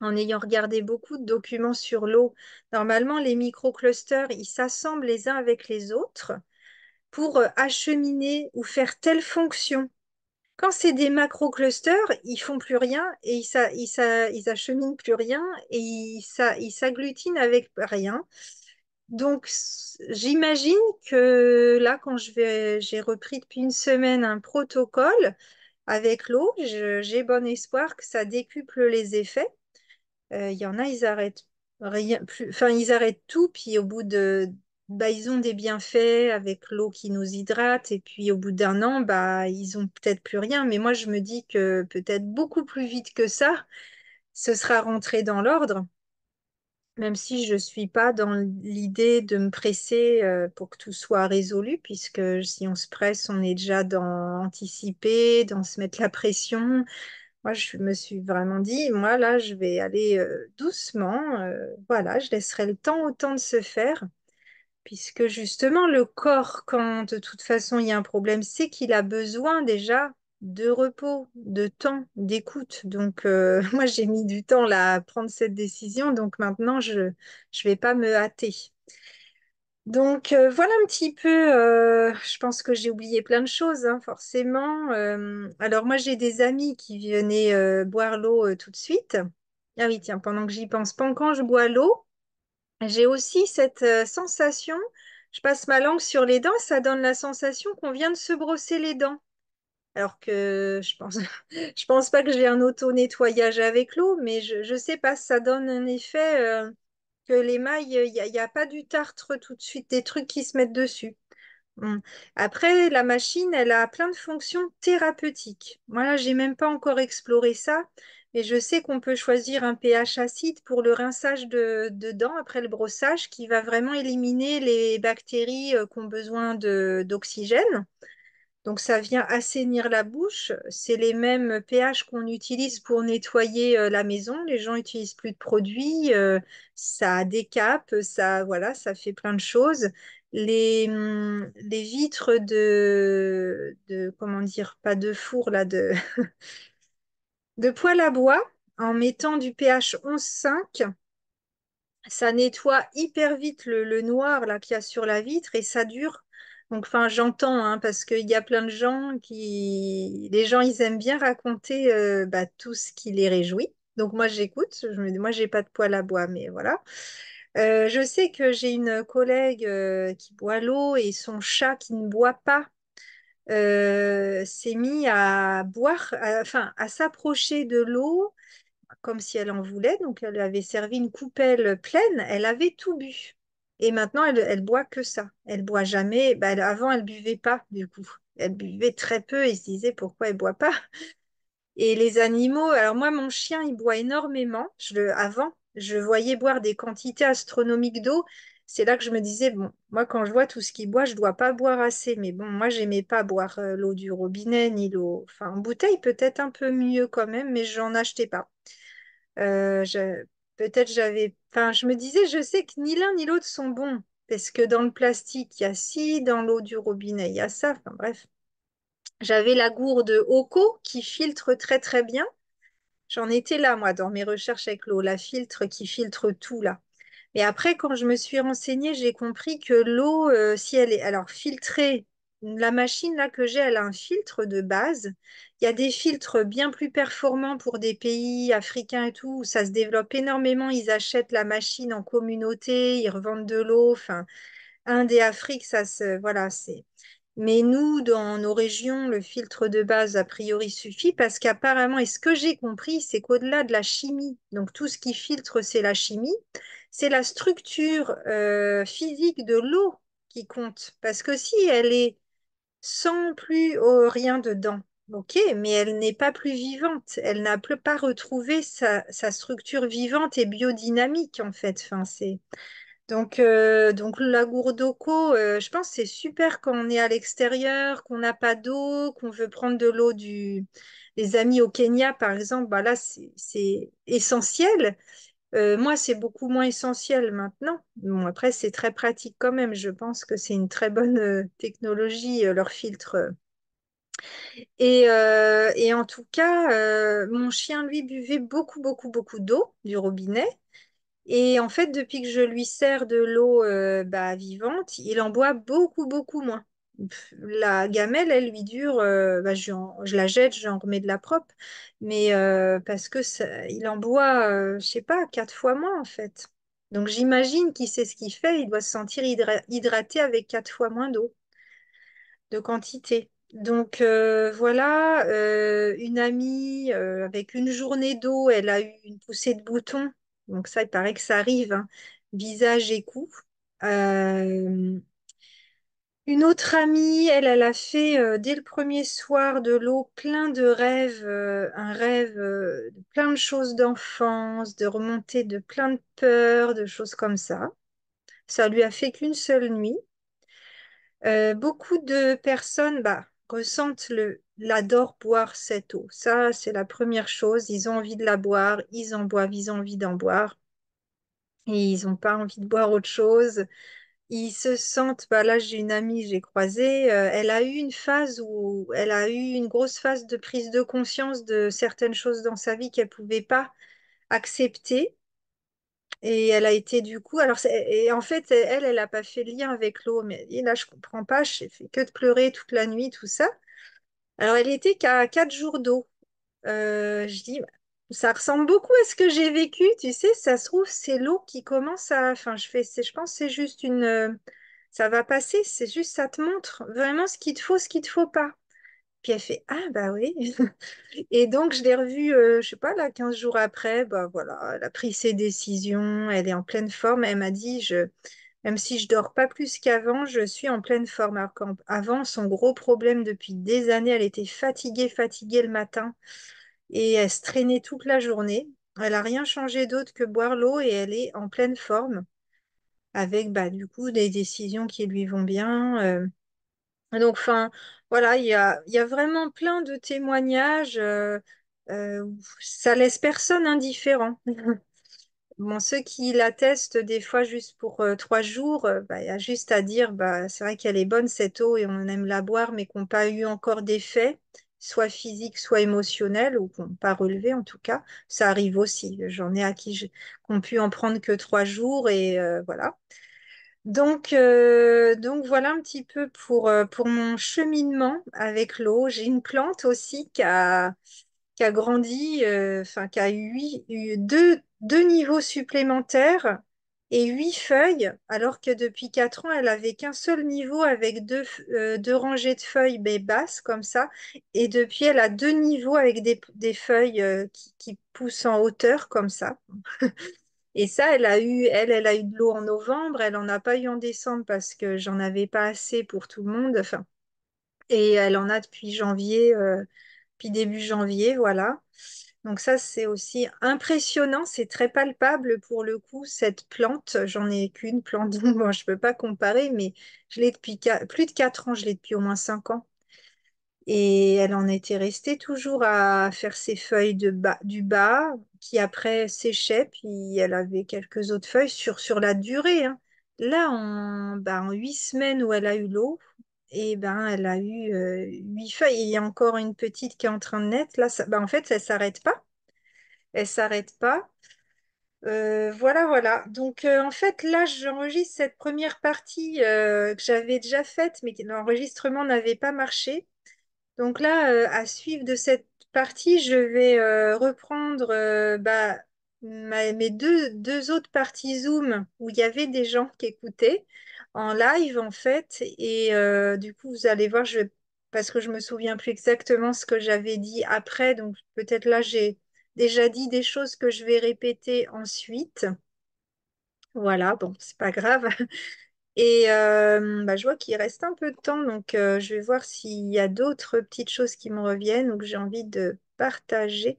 en ayant regardé beaucoup de documents sur l'eau. Normalement, les microclusters, ils s'assemblent les uns avec les autres pour euh, acheminer ou faire telle fonction. Quand c'est des macro-clusters, ils font plus rien et ils, ça, ils, acheminent plus rien et ils, ça, ils s'agglutinent avec rien. Donc, j'imagine que là, quand je vais, j'ai repris depuis une semaine un protocole avec l'eau, j'ai bon espoir que ça décuple les effets. Euh, il y en a, ils arrêtent rien, plus, enfin, ils arrêtent tout, puis au bout de bah, ils ont des bienfaits avec l'eau qui nous hydrate et puis au bout d'un an, bah, ils ont peut-être plus rien. Mais moi, je me dis que peut-être beaucoup plus vite que ça, ce sera rentré dans l'ordre, même si je ne suis pas dans l'idée de me presser euh, pour que tout soit résolu, puisque si on se presse, on est déjà dans anticiper, dans se mettre la pression. Moi, je me suis vraiment dit, moi, là, je vais aller euh, doucement. Euh, voilà, je laisserai le temps au temps de se faire puisque justement le corps, quand de toute façon il y a un problème, c'est qu'il a besoin déjà de repos, de temps, d'écoute. Donc euh, moi j'ai mis du temps là à prendre cette décision, donc maintenant je ne vais pas me hâter. Donc euh, voilà un petit peu, euh, je pense que j'ai oublié plein de choses, hein, forcément. alors moi j'ai des amis qui venaient boire l'eau tout de suite. Ah oui, tiens, pendant que j'y pense, pendant quand je bois l'eau, j'ai aussi cette euh, sensation, je passe ma langue sur les dents, ça donne la sensation qu'on vient de se brosser les dents. Alors que je pense, pense pas que j'ai un auto-nettoyage avec l'eau, mais je ne sais pas, ça donne un effet euh, que l'émail, il n'y a, pas du tartre tout de suite, des trucs qui se mettent dessus. Après, la machine, elle a plein de fonctions thérapeutiques. Voilà, j'ai même pas encore exploré ça. Et je sais qu'on peut choisir un pH acide pour le rinçage de, dents après le brossage qui va vraiment éliminer les bactéries euh, qui ont besoin d'oxygène. Donc ça vient assainir la bouche. C'est les mêmes pH qu'on utilise pour nettoyer euh, la maison. Les gens n'utilisent plus de produits. Euh, ça décape, ça, voilà, ça fait plein de choses. Les, hum, les vitres de, de, comment dire, pas de four, là, de... de poêle à bois en mettant du pH 11,5. Ça nettoie hyper vite le, noir là qu'il y a sur la vitre et ça dure. Donc, enfin, j'entends hein, parce qu'il y a plein de gens qui, les gens, ils aiment bien raconter euh, bah, tout ce qui les réjouit. Donc moi j'écoute, je me moi j'ai pas de poêle à bois, mais voilà. Euh, je sais que j'ai une collègue euh, qui boit l'eau et son chat qui ne boit pas euh, s'est mis à boire, enfin à s'approcher de l'eau comme si elle en voulait. Donc elle avait servi une coupelle pleine, elle avait tout bu. Et maintenant, elle, boit que ça. Elle boit jamais. Bah, avant, elle buvait pas, du coup. Elle buvait très peu et se disait pourquoi elle boit pas. Et les animaux, alors moi, mon chien, il boit énormément. Je le, avant, je voyais boire des quantités astronomiques d'eau c'est là que je me disais, bon, moi quand je vois tout ce qui boit, je dois pas boire assez. Mais bon, moi j'aimais pas boire euh, l'eau du robinet ni l'eau, enfin en bouteille peut-être un peu mieux quand même, mais j'en achetais pas. Euh, peut-être j'avais, enfin je me disais, je sais que ni l'un ni l'autre sont bons parce que dans le plastique il y a ci, dans l'eau du robinet il y a ça. Enfin bref, j'avais la gourde Oco qui filtre très très bien. J'en étais là moi dans mes recherches avec l'eau, la filtre qui filtre tout là. Mais après, quand je me suis renseignée, j'ai compris que l'eau, euh, si elle est alors filtrée, la machine là que j'ai, elle a un filtre de base. Il y a des filtres bien plus performants pour des pays africains et tout, où ça se développe énormément. Ils achètent la machine en communauté, ils revendent de l'eau. Enfin, Inde et Afrique, ça se voilà, c'est mais nous, dans nos régions, le filtre de base, a priori, suffit parce qu'apparemment, et ce que j'ai compris, c'est qu'au-delà de la chimie, donc tout ce qui filtre, c'est la chimie, c'est la structure euh, physique de l'eau qui compte. Parce que si elle est sans plus rien dedans, ok, mais elle n'est pas plus vivante, elle n'a pas retrouvé sa, structure vivante et biodynamique, en fait. c'est donc, euh, donc la gourde euh, je pense c'est super quand on est à l'extérieur, qu'on n'a pas d'eau, qu'on veut prendre de l'eau du... des amis au Kenya, par exemple. Bah là, c'est essentiel. Euh, moi, c'est beaucoup moins essentiel maintenant. Bon, après, c'est très pratique quand même. Je pense que c'est une très bonne technologie, leur filtre. et, en tout cas, mon chien, lui, buvait beaucoup, beaucoup, beaucoup d'eau du robinet. Et en fait, depuis que je lui sers de l'eau euh, bah, vivante, il en boit beaucoup, beaucoup moins. la gamelle, elle lui dure, euh, bah, je, la jette, j'en remets de la propre, mais euh, parce que il en boit, je sais pas, quatre fois moins en fait. Donc j'imagine qu'il sait ce qu'il fait, il doit se sentir hydraté avec quatre fois moins d'eau, de quantité. Donc voilà, une amie avec une journée d'eau, elle a eu une poussée de boutons. Donc ça, il paraît que ça arrive, hein. visage et cou. Euh, une autre amie, elle, elle a fait euh, dès le premier soir de l'eau plein de rêves, euh, un rêve de plein de choses d'enfance, de remonter de plein de peurs, de choses comme ça. Ça lui a fait qu'une seule nuit. beaucoup de personnes bah, ressentent le l'adore boire cette eau. Ça, c'est la première chose. Ils ont envie de la boire, ils en boivent, ils ont envie d'en boire. Et ils n'ont pas envie de boire autre chose. Ils se sentent, bah là j'ai une amie, j'ai croisé, euh, elle a eu une phase où elle a eu une grosse phase de prise de conscience de certaines choses dans sa vie qu'elle ne pouvait pas accepter. Et elle a été du coup, alors et en fait, elle, elle n'a pas fait lien avec l'eau, mais là, je comprends pas, j'ai fait que de pleurer toute la nuit, tout ça. Alors, elle était qu'à quatre jours d'eau. Euh, je dis, ça ressemble beaucoup à ce que j'ai vécu, tu sais, ça se trouve, c'est l'eau qui commence à... Enfin, je fais, je pense que c'est juste une... Euh, ça va passer, c'est juste, ça te montre vraiment ce qu'il te faut, ce qu'il te faut pas. Puis elle fait, ah bah oui. Et donc, je l'ai revue, je euh, je sais pas, là, 15 jours après, bah voilà, elle a pris ses décisions, elle est en pleine forme, elle m'a dit, je... Même si je dors pas plus qu'avant, je suis en pleine forme. avant, son gros problème depuis des années, elle était fatiguée, fatiguée le matin et elle se traînait toute la journée. Elle n'a rien changé d'autre que boire l'eau et elle est en pleine forme avec bah, du coup des décisions qui lui vont bien. Euh. Donc, enfin, voilà, il y a, vraiment plein de témoignages. euh, euh ça laisse personne indifférent. Bon, ceux qui la testent des fois juste pour euh, trois jours, euh, bah, il y a juste à dire, bah, c'est vrai qu'elle est bonne cette eau et on aime la boire, mais qu'on n'a pas eu encore d'effet, soit physique, soit émotionnel, ou qu'on n'a pas relevé en tout cas. Ça arrive aussi. J'en ai à qui qu'on pu en prendre que trois jours et euh, voilà. Donc, donc voilà un petit peu pour, pour mon cheminement avec l'eau. J'ai une plante aussi qui a, grandi, enfin qui a eu deux deux niveaux supplémentaires et huit feuilles, alors que depuis quatre ans, elle avait qu'un seul niveau avec deux, euh, deux rangées de feuilles mais ben, basses comme ça. Et depuis, elle a deux niveaux avec des, feuilles euh, qui, poussent en hauteur comme ça. et ça, elle a eu, elle, elle a eu de l'eau en novembre, elle n'en a pas eu en décembre parce que j'en avais pas assez pour tout le monde. Enfin, et elle en a depuis janvier, euh, puis début janvier, voilà. Donc ça, c'est aussi impressionnant, c'est très palpable pour le coup, cette plante. J'en ai qu'une plante, bon, je ne peux pas comparer, mais je l'ai depuis plus de 4 ans, je l'ai depuis au moins 5 ans. Et elle en était restée toujours à faire ses feuilles du bas, qui après séchaient, puis elle avait quelques autres feuilles sur, la durée. Hein. Là, en, bah, en 8 semaines où elle a eu l'eau, et eh ben elle a eu euh, huit feuilles. il y a encore une petite qui est en train de naître. Là, ben, en fait, elle s'arrête pas. Elle s'arrête pas. Euh, voilà, voilà. Donc euh, en fait, là, j'enregistre cette première partie que j'avais déjà faite, mais l'enregistrement n'avait pas marché. Donc là, à suivre de cette partie, je vais reprendre bah, mes deux autres parties Zoom où il y avait des gens qui écoutaient en live en fait. Et euh, du coup, vous allez voir, je parce que je me souviens plus exactement ce que j'avais dit après, donc peut-être là j'ai déjà dit des choses que je vais répéter ensuite. Voilà, bon, c'est pas grave. Et euh, bah, je vois qu'il reste un peu de temps, donc euh, je vais voir s'il y a d'autres petites choses qui me reviennent ou que j'ai envie de partager.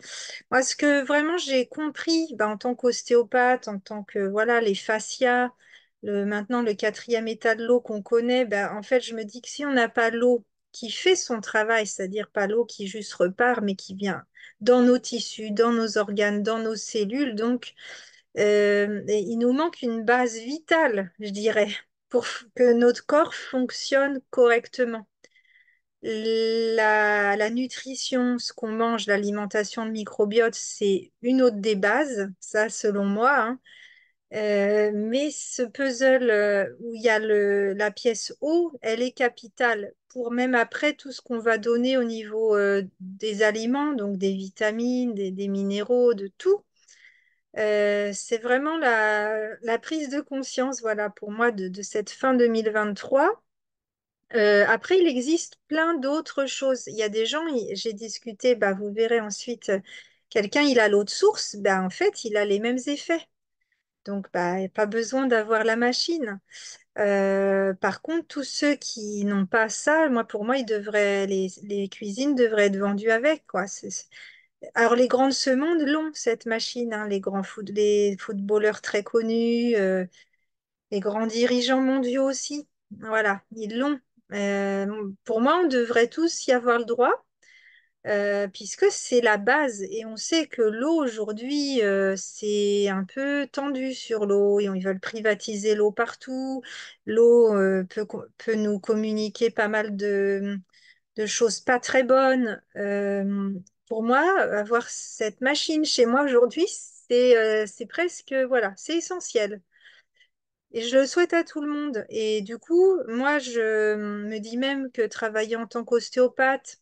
Moi, ce que vraiment j'ai compris bah, en tant qu'ostéopathe, en tant que voilà les fascias, maintenant le quatrième état de l'eau qu'on connaît, ben, en fait, je me dis que si on n'a pas l'eau qui fait son travail, c'est-à-dire pas l'eau qui juste repart, mais qui vient dans nos tissus, dans nos organes, dans nos cellules, donc euh, il nous manque une base vitale, je dirais, pour que notre corps fonctionne correctement. La, nutrition, ce qu'on mange, l'alimentation, le microbiote, c'est une autre des bases, ça selon moi. Hein. Euh, mais ce puzzle euh, où il y a la pièce O, elle est capitale pour même après tout ce qu'on va donner au niveau euh, des aliments, donc des vitamines, des, minéraux, de tout. c'est vraiment la, prise de conscience, voilà, pour moi, de, cette fin 2023. après, il existe plein d'autres choses. Il y a des gens, j'ai discuté, bah, vous verrez ensuite, quelqu'un, il a l'autre source, bah, en fait, il a les mêmes effets donc, bah, pas besoin d'avoir la machine. Euh, par contre, tous ceux qui n'ont pas ça, moi, pour moi, ils devraient, les, cuisines devraient être vendues avec, quoi. Alors, les grands de ce monde l'ont, cette machine, hein, les grands foot, footballeurs très connus, euh, les grands dirigeants mondiaux aussi. Voilà, ils l'ont. Euh, pour moi, on devrait tous y avoir le droit. Euh, puisque c'est la base. Et on sait que l'eau aujourd'hui, euh, c'est un peu tendu sur l'eau. Ils veulent privatiser l'eau partout. L'eau euh, peut, peut, nous communiquer pas mal de, de choses pas très bonnes. pour moi, avoir cette machine chez moi aujourd'hui, c'est presque, voilà, c'est essentiel. Et je le souhaite à tout le monde. Et du coup, moi, je me dis même que travailler en tant qu'ostéopathe,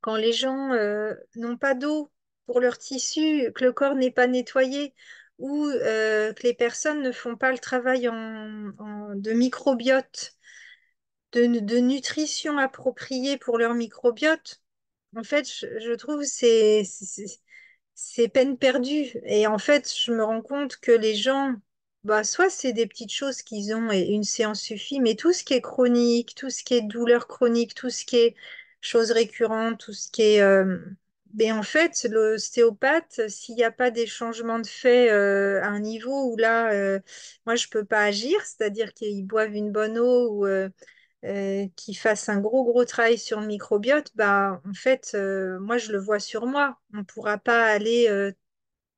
quand les gens euh, n'ont pas d'eau pour leur tissu, que le corps n'est pas nettoyé ou euh, que les personnes ne font pas le travail en, de microbiote, de, nutrition appropriée pour leur microbiote, en fait, je, trouve c'est c'est peine perdue. Et en fait, je me rends compte que les gens, bah, soit c'est des petites choses qu'ils ont et une séance suffit, mais tout ce qui est chronique, tout ce qui est douleur chronique, tout ce qui est choses récurrentes, tout ce qui est... Euh, ben, en fait, l'ostéopathe, s'il n'y a pas des changements de fait euh, à un niveau où là, euh, moi, je ne peux pas agir, c'est-à-dire qu'ils boivent une bonne eau ou qu'il qu'ils fassent un gros, gros travail sur le microbiote, bah, en fait, moi, je le vois sur moi. On ne pourra pas aller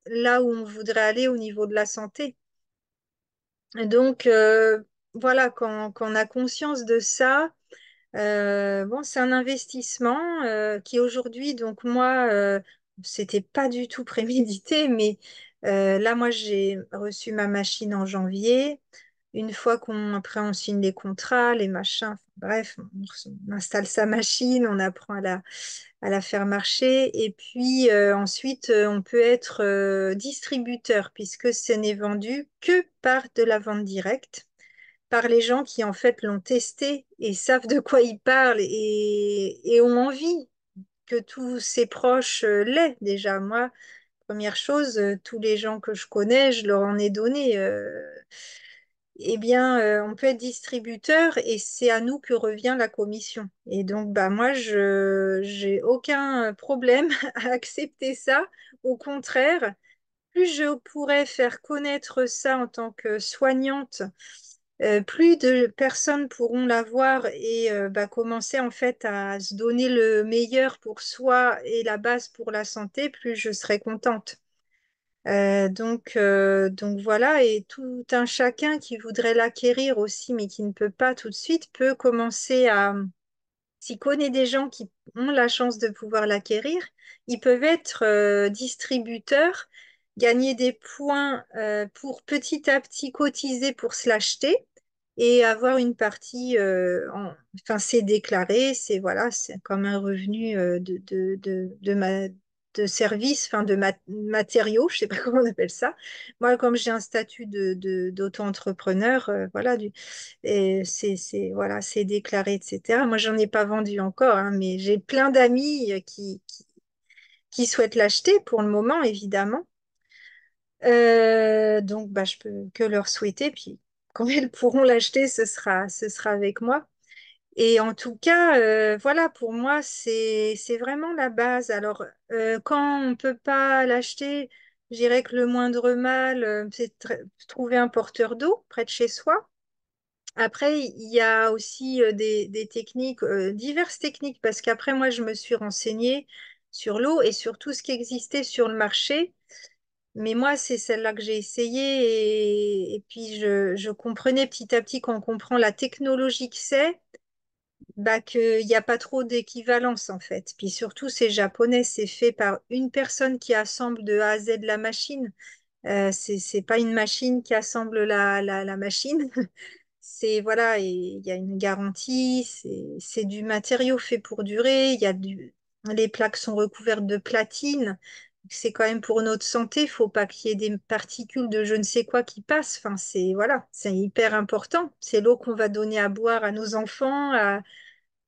là où on voudrait aller au niveau de la santé. donc, voilà, quand, on a conscience de ça, euh, bon, c'est un investissement euh, qui aujourd'hui, donc moi, euh, c'était pas du tout prémédité, mais euh, là, moi, j'ai reçu ma machine en janvier. Une fois qu'on, après, on signe les contrats, les machins, bref, on, installe sa machine, on apprend à la, faire marcher. Et puis ensuite, on peut être distributeur puisque ce n'est vendu que par de la vente directe par les gens qui en fait l'ont testé et savent de quoi ils parlent et, ont envie que tous ses proches euh, l'aient déjà. Moi, première chose, euh, tous les gens que je connais, je leur en ai donné. Euh, eh bien, on peut être distributeur et c'est à nous que revient la commission. Et donc, bah, moi, je n'ai aucun problème à accepter ça. Au contraire, plus je pourrais faire connaître ça en tant que soignante euh, plus de personnes pourront l'avoir et euh, bah, commencer en fait à se donner le meilleur pour soi et la base pour la santé, plus je serai contente. Euh, donc, voilà, et tout un chacun qui voudrait l'acquérir aussi, mais qui ne peut pas tout de suite, peut commencer à hum, S'il connaît des gens qui ont la chance de pouvoir l'acquérir, ils peuvent être distributeurs gagner des points euh, pour petit à petit cotiser pour se l'acheter et avoir une partie, euh, enfin c'est déclaré, c'est voilà, comme un revenu euh, de, de, de, service, enfin de matériaux, je ne sais pas comment on appelle ça. Moi, comme j'ai un statut d'auto-entrepreneur, voilà, c'est, voilà, déclaré, etc. Moi, j'en ai pas vendu encore, hein, mais j'ai plein d'amis qui, qui souhaitent l'acheter pour le moment, évidemment. Euh, donc, bah, je peux que leur souhaiter. Puis, quand elles pourront l'acheter, ce sera, ce sera avec moi. Et en tout cas, euh, voilà, pour moi, c'est vraiment la base. Alors, euh, quand on ne peut pas l'acheter, je dirais que le moindre mal, c'est trouver un porteur d'eau près de chez soi. Après, il y a aussi des, des techniques, diverses techniques, parce qu'après, moi, je me suis renseignée sur l'eau et sur tout ce qui existait sur le marché. Mais moi, c'est celle-là que j'ai essayée et, puis je, comprenais petit à petit quand on comprend la technologie que c'est, bah qu'il n'y a pas trop d'équivalence en fait. Puis surtout, c'est japonais, c'est fait par une personne qui assemble de A à Z la machine. Euh, c'est pas une machine qui assemble la, la, machine. c'est voilà, il y a une garantie, c'est du matériau fait pour durer, il y a du, les plaques sont recouvertes de platine, c'est quand même pour notre santé, il ne faut pas qu'il y ait des particules de je ne sais quoi qui passent. Enfin, c'est voilà, c'est hyper important. C'est l'eau qu'on va donner à boire à nos enfants, à,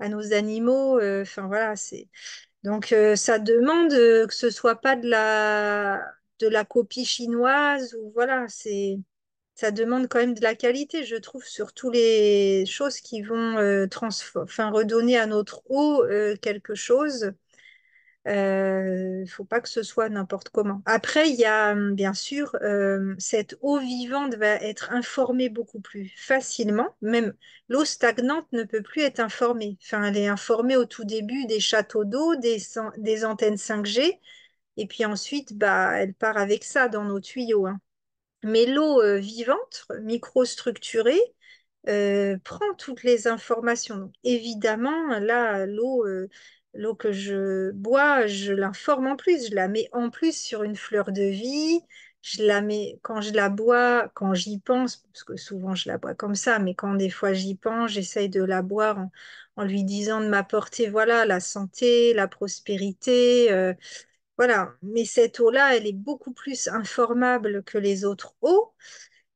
nos animaux. Euh, enfin voilà, donc euh, ça demande euh, que ce ne soit pas de la de la copie chinoise ou voilà, ça demande quand même de la qualité, je trouve, sur toutes les choses qui vont redonner à notre eau quelque chose il euh, ne faut pas que ce soit n'importe comment. Après, il y a hum, bien sûr euh, cette eau vivante va être informée beaucoup plus facilement. Même l'eau stagnante ne peut plus être informée. Enfin, elle est informée au tout début des châteaux d'eau, des, des, antennes 5G, et puis ensuite, bah, elle part avec ça dans nos tuyaux. Hein. Mais l'eau euh, vivante, microstructurée, prend toutes les informations. Donc, évidemment, là, l'eau L'eau que je bois, je l'informe en plus, je la mets en plus sur une fleur de vie, je la mets quand je la bois, quand j'y pense, parce que souvent je la bois comme ça, mais quand des fois j'y pense, j'essaye de la boire en, lui disant de m'apporter, voilà, la santé, la prospérité, euh, voilà. Mais cette eau-là, elle est beaucoup plus informable que les autres eaux.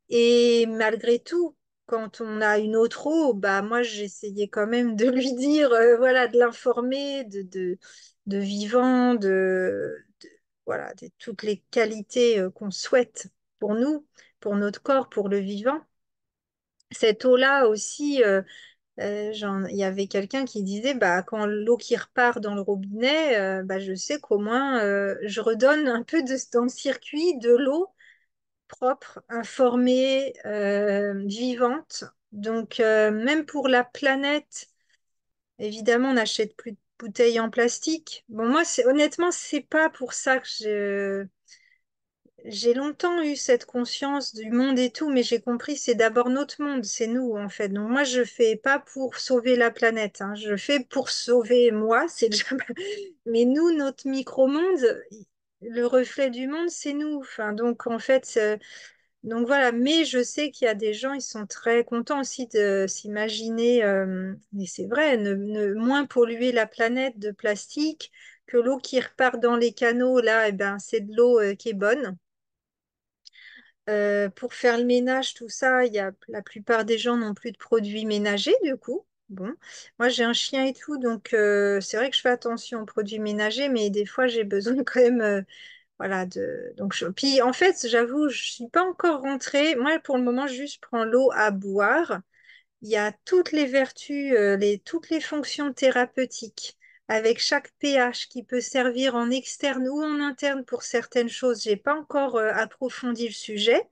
Et malgré tout, quand on a une autre eau, bah moi j'essayais quand même de lui dire, euh, voilà, de l'informer, de, de, vivant, de, voilà, toutes les qualités euh, qu'on souhaite pour nous, pour notre corps, pour le vivant. Cette eau-là aussi, euh, il y avait quelqu'un qui disait, bah quand l'eau qui repart dans le robinet, bah, je sais qu'au moins je redonne un peu de, dans le circuit de l'eau propre, informée, euh, vivante. Donc, euh, même pour la planète, évidemment, on n'achète plus de bouteilles en plastique. Bon, moi, c'est, honnêtement, c'est pas pour ça que je... J'ai longtemps eu cette conscience du monde et tout, mais j'ai compris c'est d'abord notre monde, c'est nous en fait. Donc moi je fais pas pour sauver la planète, hein. je fais pour sauver moi, c'est déjà. mais nous notre micro monde, le reflet du monde, c'est nous. donc, en fait, euh, donc voilà. Mais je sais qu'il y a des gens, ils sont très contents aussi de s'imaginer, et euh, c'est vrai, ne, moins polluer la planète de plastique que l'eau qui repart dans les canaux. Là, et eh ben, c'est de l'eau euh, qui est bonne. pour faire le ménage, tout ça, a, la plupart des gens n'ont plus de produits ménagers, du coup. Bon, moi j'ai un chien et tout, donc euh, c'est vrai que je fais attention aux produits ménagers, mais des fois j'ai besoin quand même, euh, voilà, de. Donc je- Puis en fait, j'avoue, je suis pas encore rentrée. Moi, pour le moment, je juste prends l'eau à boire. Il y a toutes les vertus, euh, toutes les fonctions thérapeutiques, avec chaque pH qui peut servir en externe ou en interne pour certaines choses. n'ai pas encore approfondi le sujet.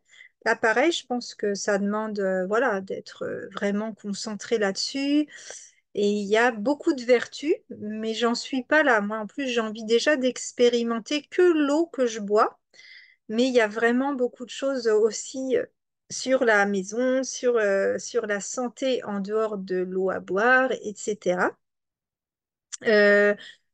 Là, bah, pareil, je pense que ça demande euh, voilà, d'être euh, vraiment concentré là-dessus. Et il y a beaucoup de vertus, mais j'en suis pas là. Moi, en plus, j'ai envie déjà d'expérimenter que l'eau que je bois. Mais il y a vraiment beaucoup de choses aussi euh, sur la maison, sur, sur la santé en dehors de l'eau à boire, etc.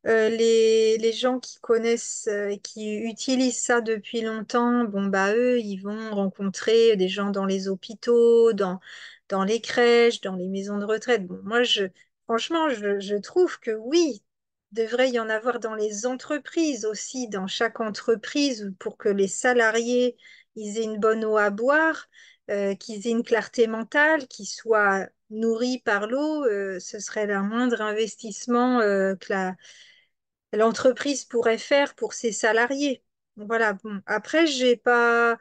Euh, les, gens qui connaissent euh, et qui utilisent ça depuis longtemps, bon bah eux, ils vont rencontrer des gens dans les hôpitaux, dans, dans les crèches, dans les maisons de retraite. moi, je, franchement, je, trouve que oui, devrait y en avoir dans les entreprises aussi, dans chaque entreprise, pour que les salariés ils aient une bonne eau à boire, euh, qu'ils aient une clarté mentale, qu'ils soient nourris par l'eau. ce serait un moindre investissement que la l'entreprise pourrait faire pour ses salariés. Voilà, bon. Après, j'ai pas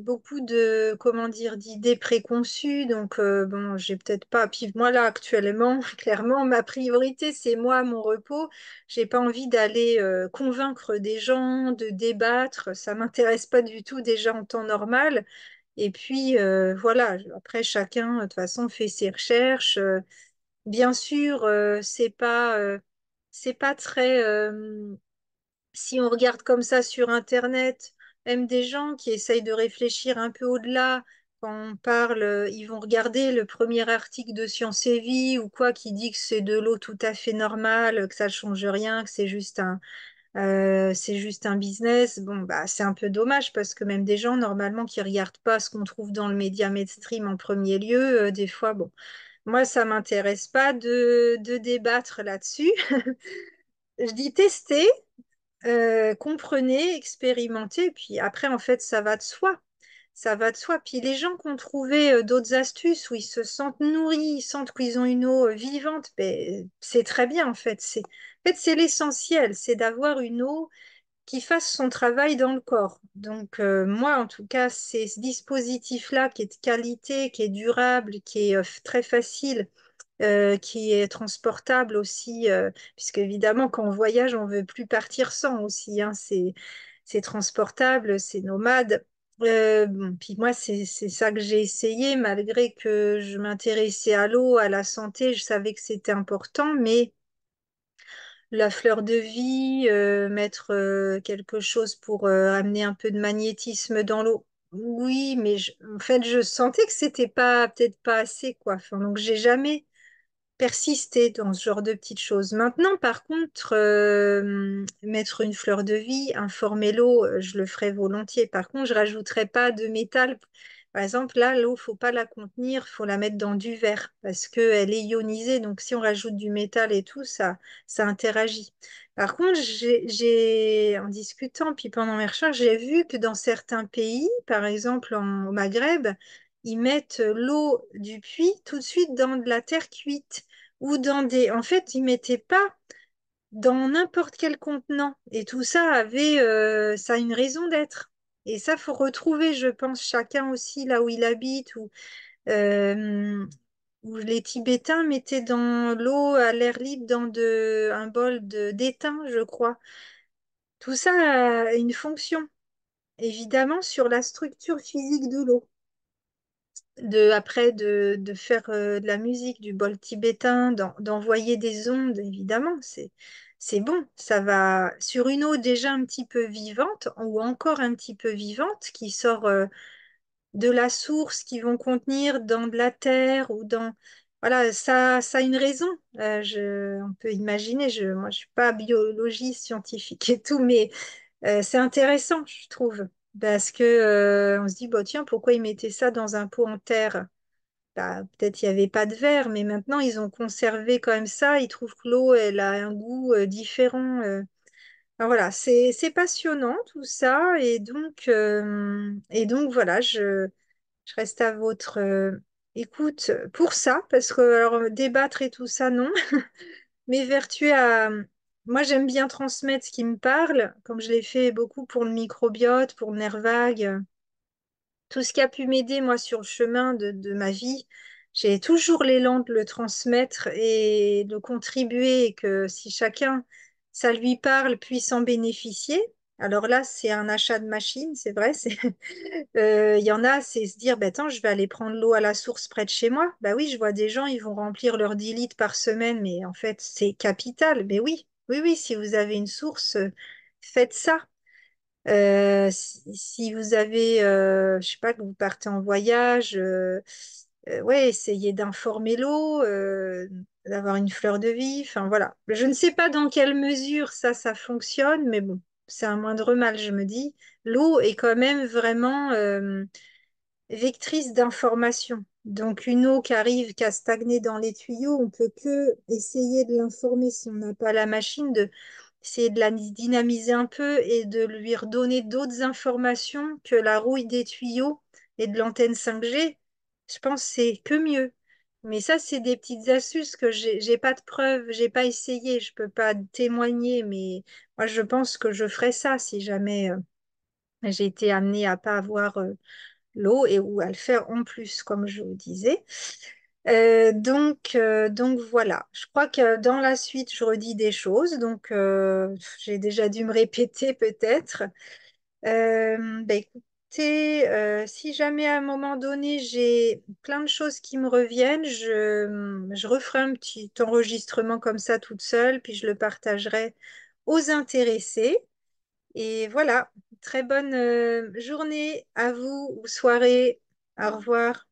beaucoup de comment dire d'idées préconçues donc euh, bon j'ai peut-être pas puis moi là actuellement clairement ma priorité c'est moi mon repos j'ai pas envie d'aller euh, convaincre des gens de débattre ça m'intéresse pas du tout déjà en temps normal et puis euh, voilà après chacun de toute façon fait ses recherches bien sûr c'est pas c'est pas très. Euh, si on regarde comme ça sur Internet, même des gens qui essayent de réfléchir un peu au-delà, quand on parle, euh, ils vont regarder le premier article de Science et Vie ou quoi qui dit que c'est de l'eau tout à fait normale, que ça ne change rien, que c'est juste un, euh, c'est juste un business. Bon, bah, c'est un peu dommage parce que même des gens normalement qui regardent pas ce qu'on trouve dans le média mainstream en premier lieu, des fois, bon, moi, ça m'intéresse pas de, de débattre là-dessus. je dis tester, euh, comprenez, expérimenter, puis après, en fait, ça va de soi. Ça va de soi. Puis les gens qui ont trouvé euh, d'autres astuces où ils se sentent nourris, ils sentent qu'ils ont une eau euh, vivante, ben, c'est très bien en fait. C'est, en fait, c'est l'essentiel, c'est d'avoir une eau qui fasse son travail dans le corps. Donc euh, moi, en tout cas, c'est ce dispositif-là qui est de qualité, qui est durable, qui est euh, très facile, euh, qui est transportable aussi, puisque évidemment, quand on voyage, on veut plus partir sans aussi. Hein. c'est transportable, c'est nomade. puis moi, c'est ça que j'ai essayé, malgré que je m'intéressais à l'eau, à la santé, je savais que c'était important, mais la fleur de vie, euh, mettre euh, quelque chose pour euh, amener un peu de magnétisme dans l'eau. Oui, mais en fait, je sentais que c'était pas peut-être pas assez quoi. Enfin, donc j'ai jamais persisté dans ce genre de petites choses. Maintenant, par contre, mettre une fleur de vie, informer l'eau, je le ferai volontiers. Par contre, je rajouterai pas de métal par exemple, là, l'eau, faut pas la contenir, faut la mettre dans du verre parce qu'elle est ionisée. Donc, si on rajoute du métal et tout, ça, ça interagit. Par contre, j'ai, en discutant, puis pendant mes recherches, j'ai vu que dans certains pays, par exemple en, au Maghreb, ils mettent l'eau du puits tout de suite dans de la terre cuite ou dans des. En fait, ils mettaient pas dans n'importe quel contenant. Et tout ça avait, euh, ça a une raison d'être. Et ça, faut retrouver, je pense, chacun aussi là où il habite, où euh, les Tibétains mettaient dans l'eau à l'air libre dans un bol d'étain, je crois. Tout ça a une fonction, évidemment, sur la structure physique de l'eau. De, après, de, faire euh, de la musique, du bol tibétain, d'envoyer des ondes, évidemment, c'est c'est bon, ça va sur une eau déjà un petit peu vivante ou encore un petit peu vivante qui sort euh, de la source, qui vont contenir dans de la terre ou dans... Voilà, ça, ça a une raison. Euh, je, on peut imaginer, je, moi je ne suis pas biologiste scientifique et tout, mais euh, c'est intéressant, je trouve, parce qu'on on se dit, bah, tiens, pourquoi ils mettaient ça dans un pot en terre bah, peut-être il n'y avait pas de verre, mais maintenant ils ont conservé quand même ça. Ils trouvent que l'eau, elle a un goût euh, différent. Euh. voilà, c'est passionnant tout ça. Et donc, euh, et donc voilà, je, reste à votre écoute pour ça, parce que alors, débattre et tout ça, non. Mais vertu à. Moi, j'aime bien transmettre ce qui me parle, comme je l'ai fait beaucoup pour le microbiote, pour le nerf vague tout ce qui a pu m'aider, moi, sur le chemin de, ma vie, j'ai toujours l'élan de le transmettre et de contribuer et que si chacun, ça lui parle, puisse en bénéficier. Alors là, c'est un achat de machine, c'est vrai. Euh, il y en a, c'est se dire, bah, je vais aller prendre l'eau à la source près de chez moi. Bah oui, je vois des gens, ils vont remplir leurs 10 litres par semaine, mais en fait, c'est capital. Mais oui, oui, oui, si vous avez une source, euh, faites ça. Euh, si, vous avez, euh, je sais pas, que vous partez en voyage, euh, ouais, essayez d'informer l'eau, d'avoir une fleur de vie. Enfin voilà. Je ne sais pas dans quelle mesure ça, ça fonctionne, mais bon, c'est un moindre mal, je me dis. L'eau est quand même vraiment vectrice d'information. Donc une eau qui arrive, qui a stagné dans les tuyaux, on peut que essayer de l'informer si on n'a pas la machine de c'est de la dynamiser un peu et de lui redonner d'autres informations que la rouille des tuyaux et de l'antenne 5G, je pense que c'est que mieux. Mais ça, c'est des petites astuces que j'ai pas de preuves, j'ai pas essayé, je peux pas témoigner, mais moi, je pense que je ferais ça si jamais euh, j'ai été amenée à pas avoir euh, l'eau et ou à le faire en plus, comme je vous disais. Euh, donc, euh, donc voilà, je crois que dans la suite, je redis des choses, donc euh, j'ai déjà dû me répéter peut-être. Bah, écoutez, si jamais à un moment donné j'ai plein de choses qui me reviennent, je, je referai un petit enregistrement comme ça toute seule, puis je le partagerai aux intéressés. Et voilà, très bonne journée à vous ou soirée. Au revoir.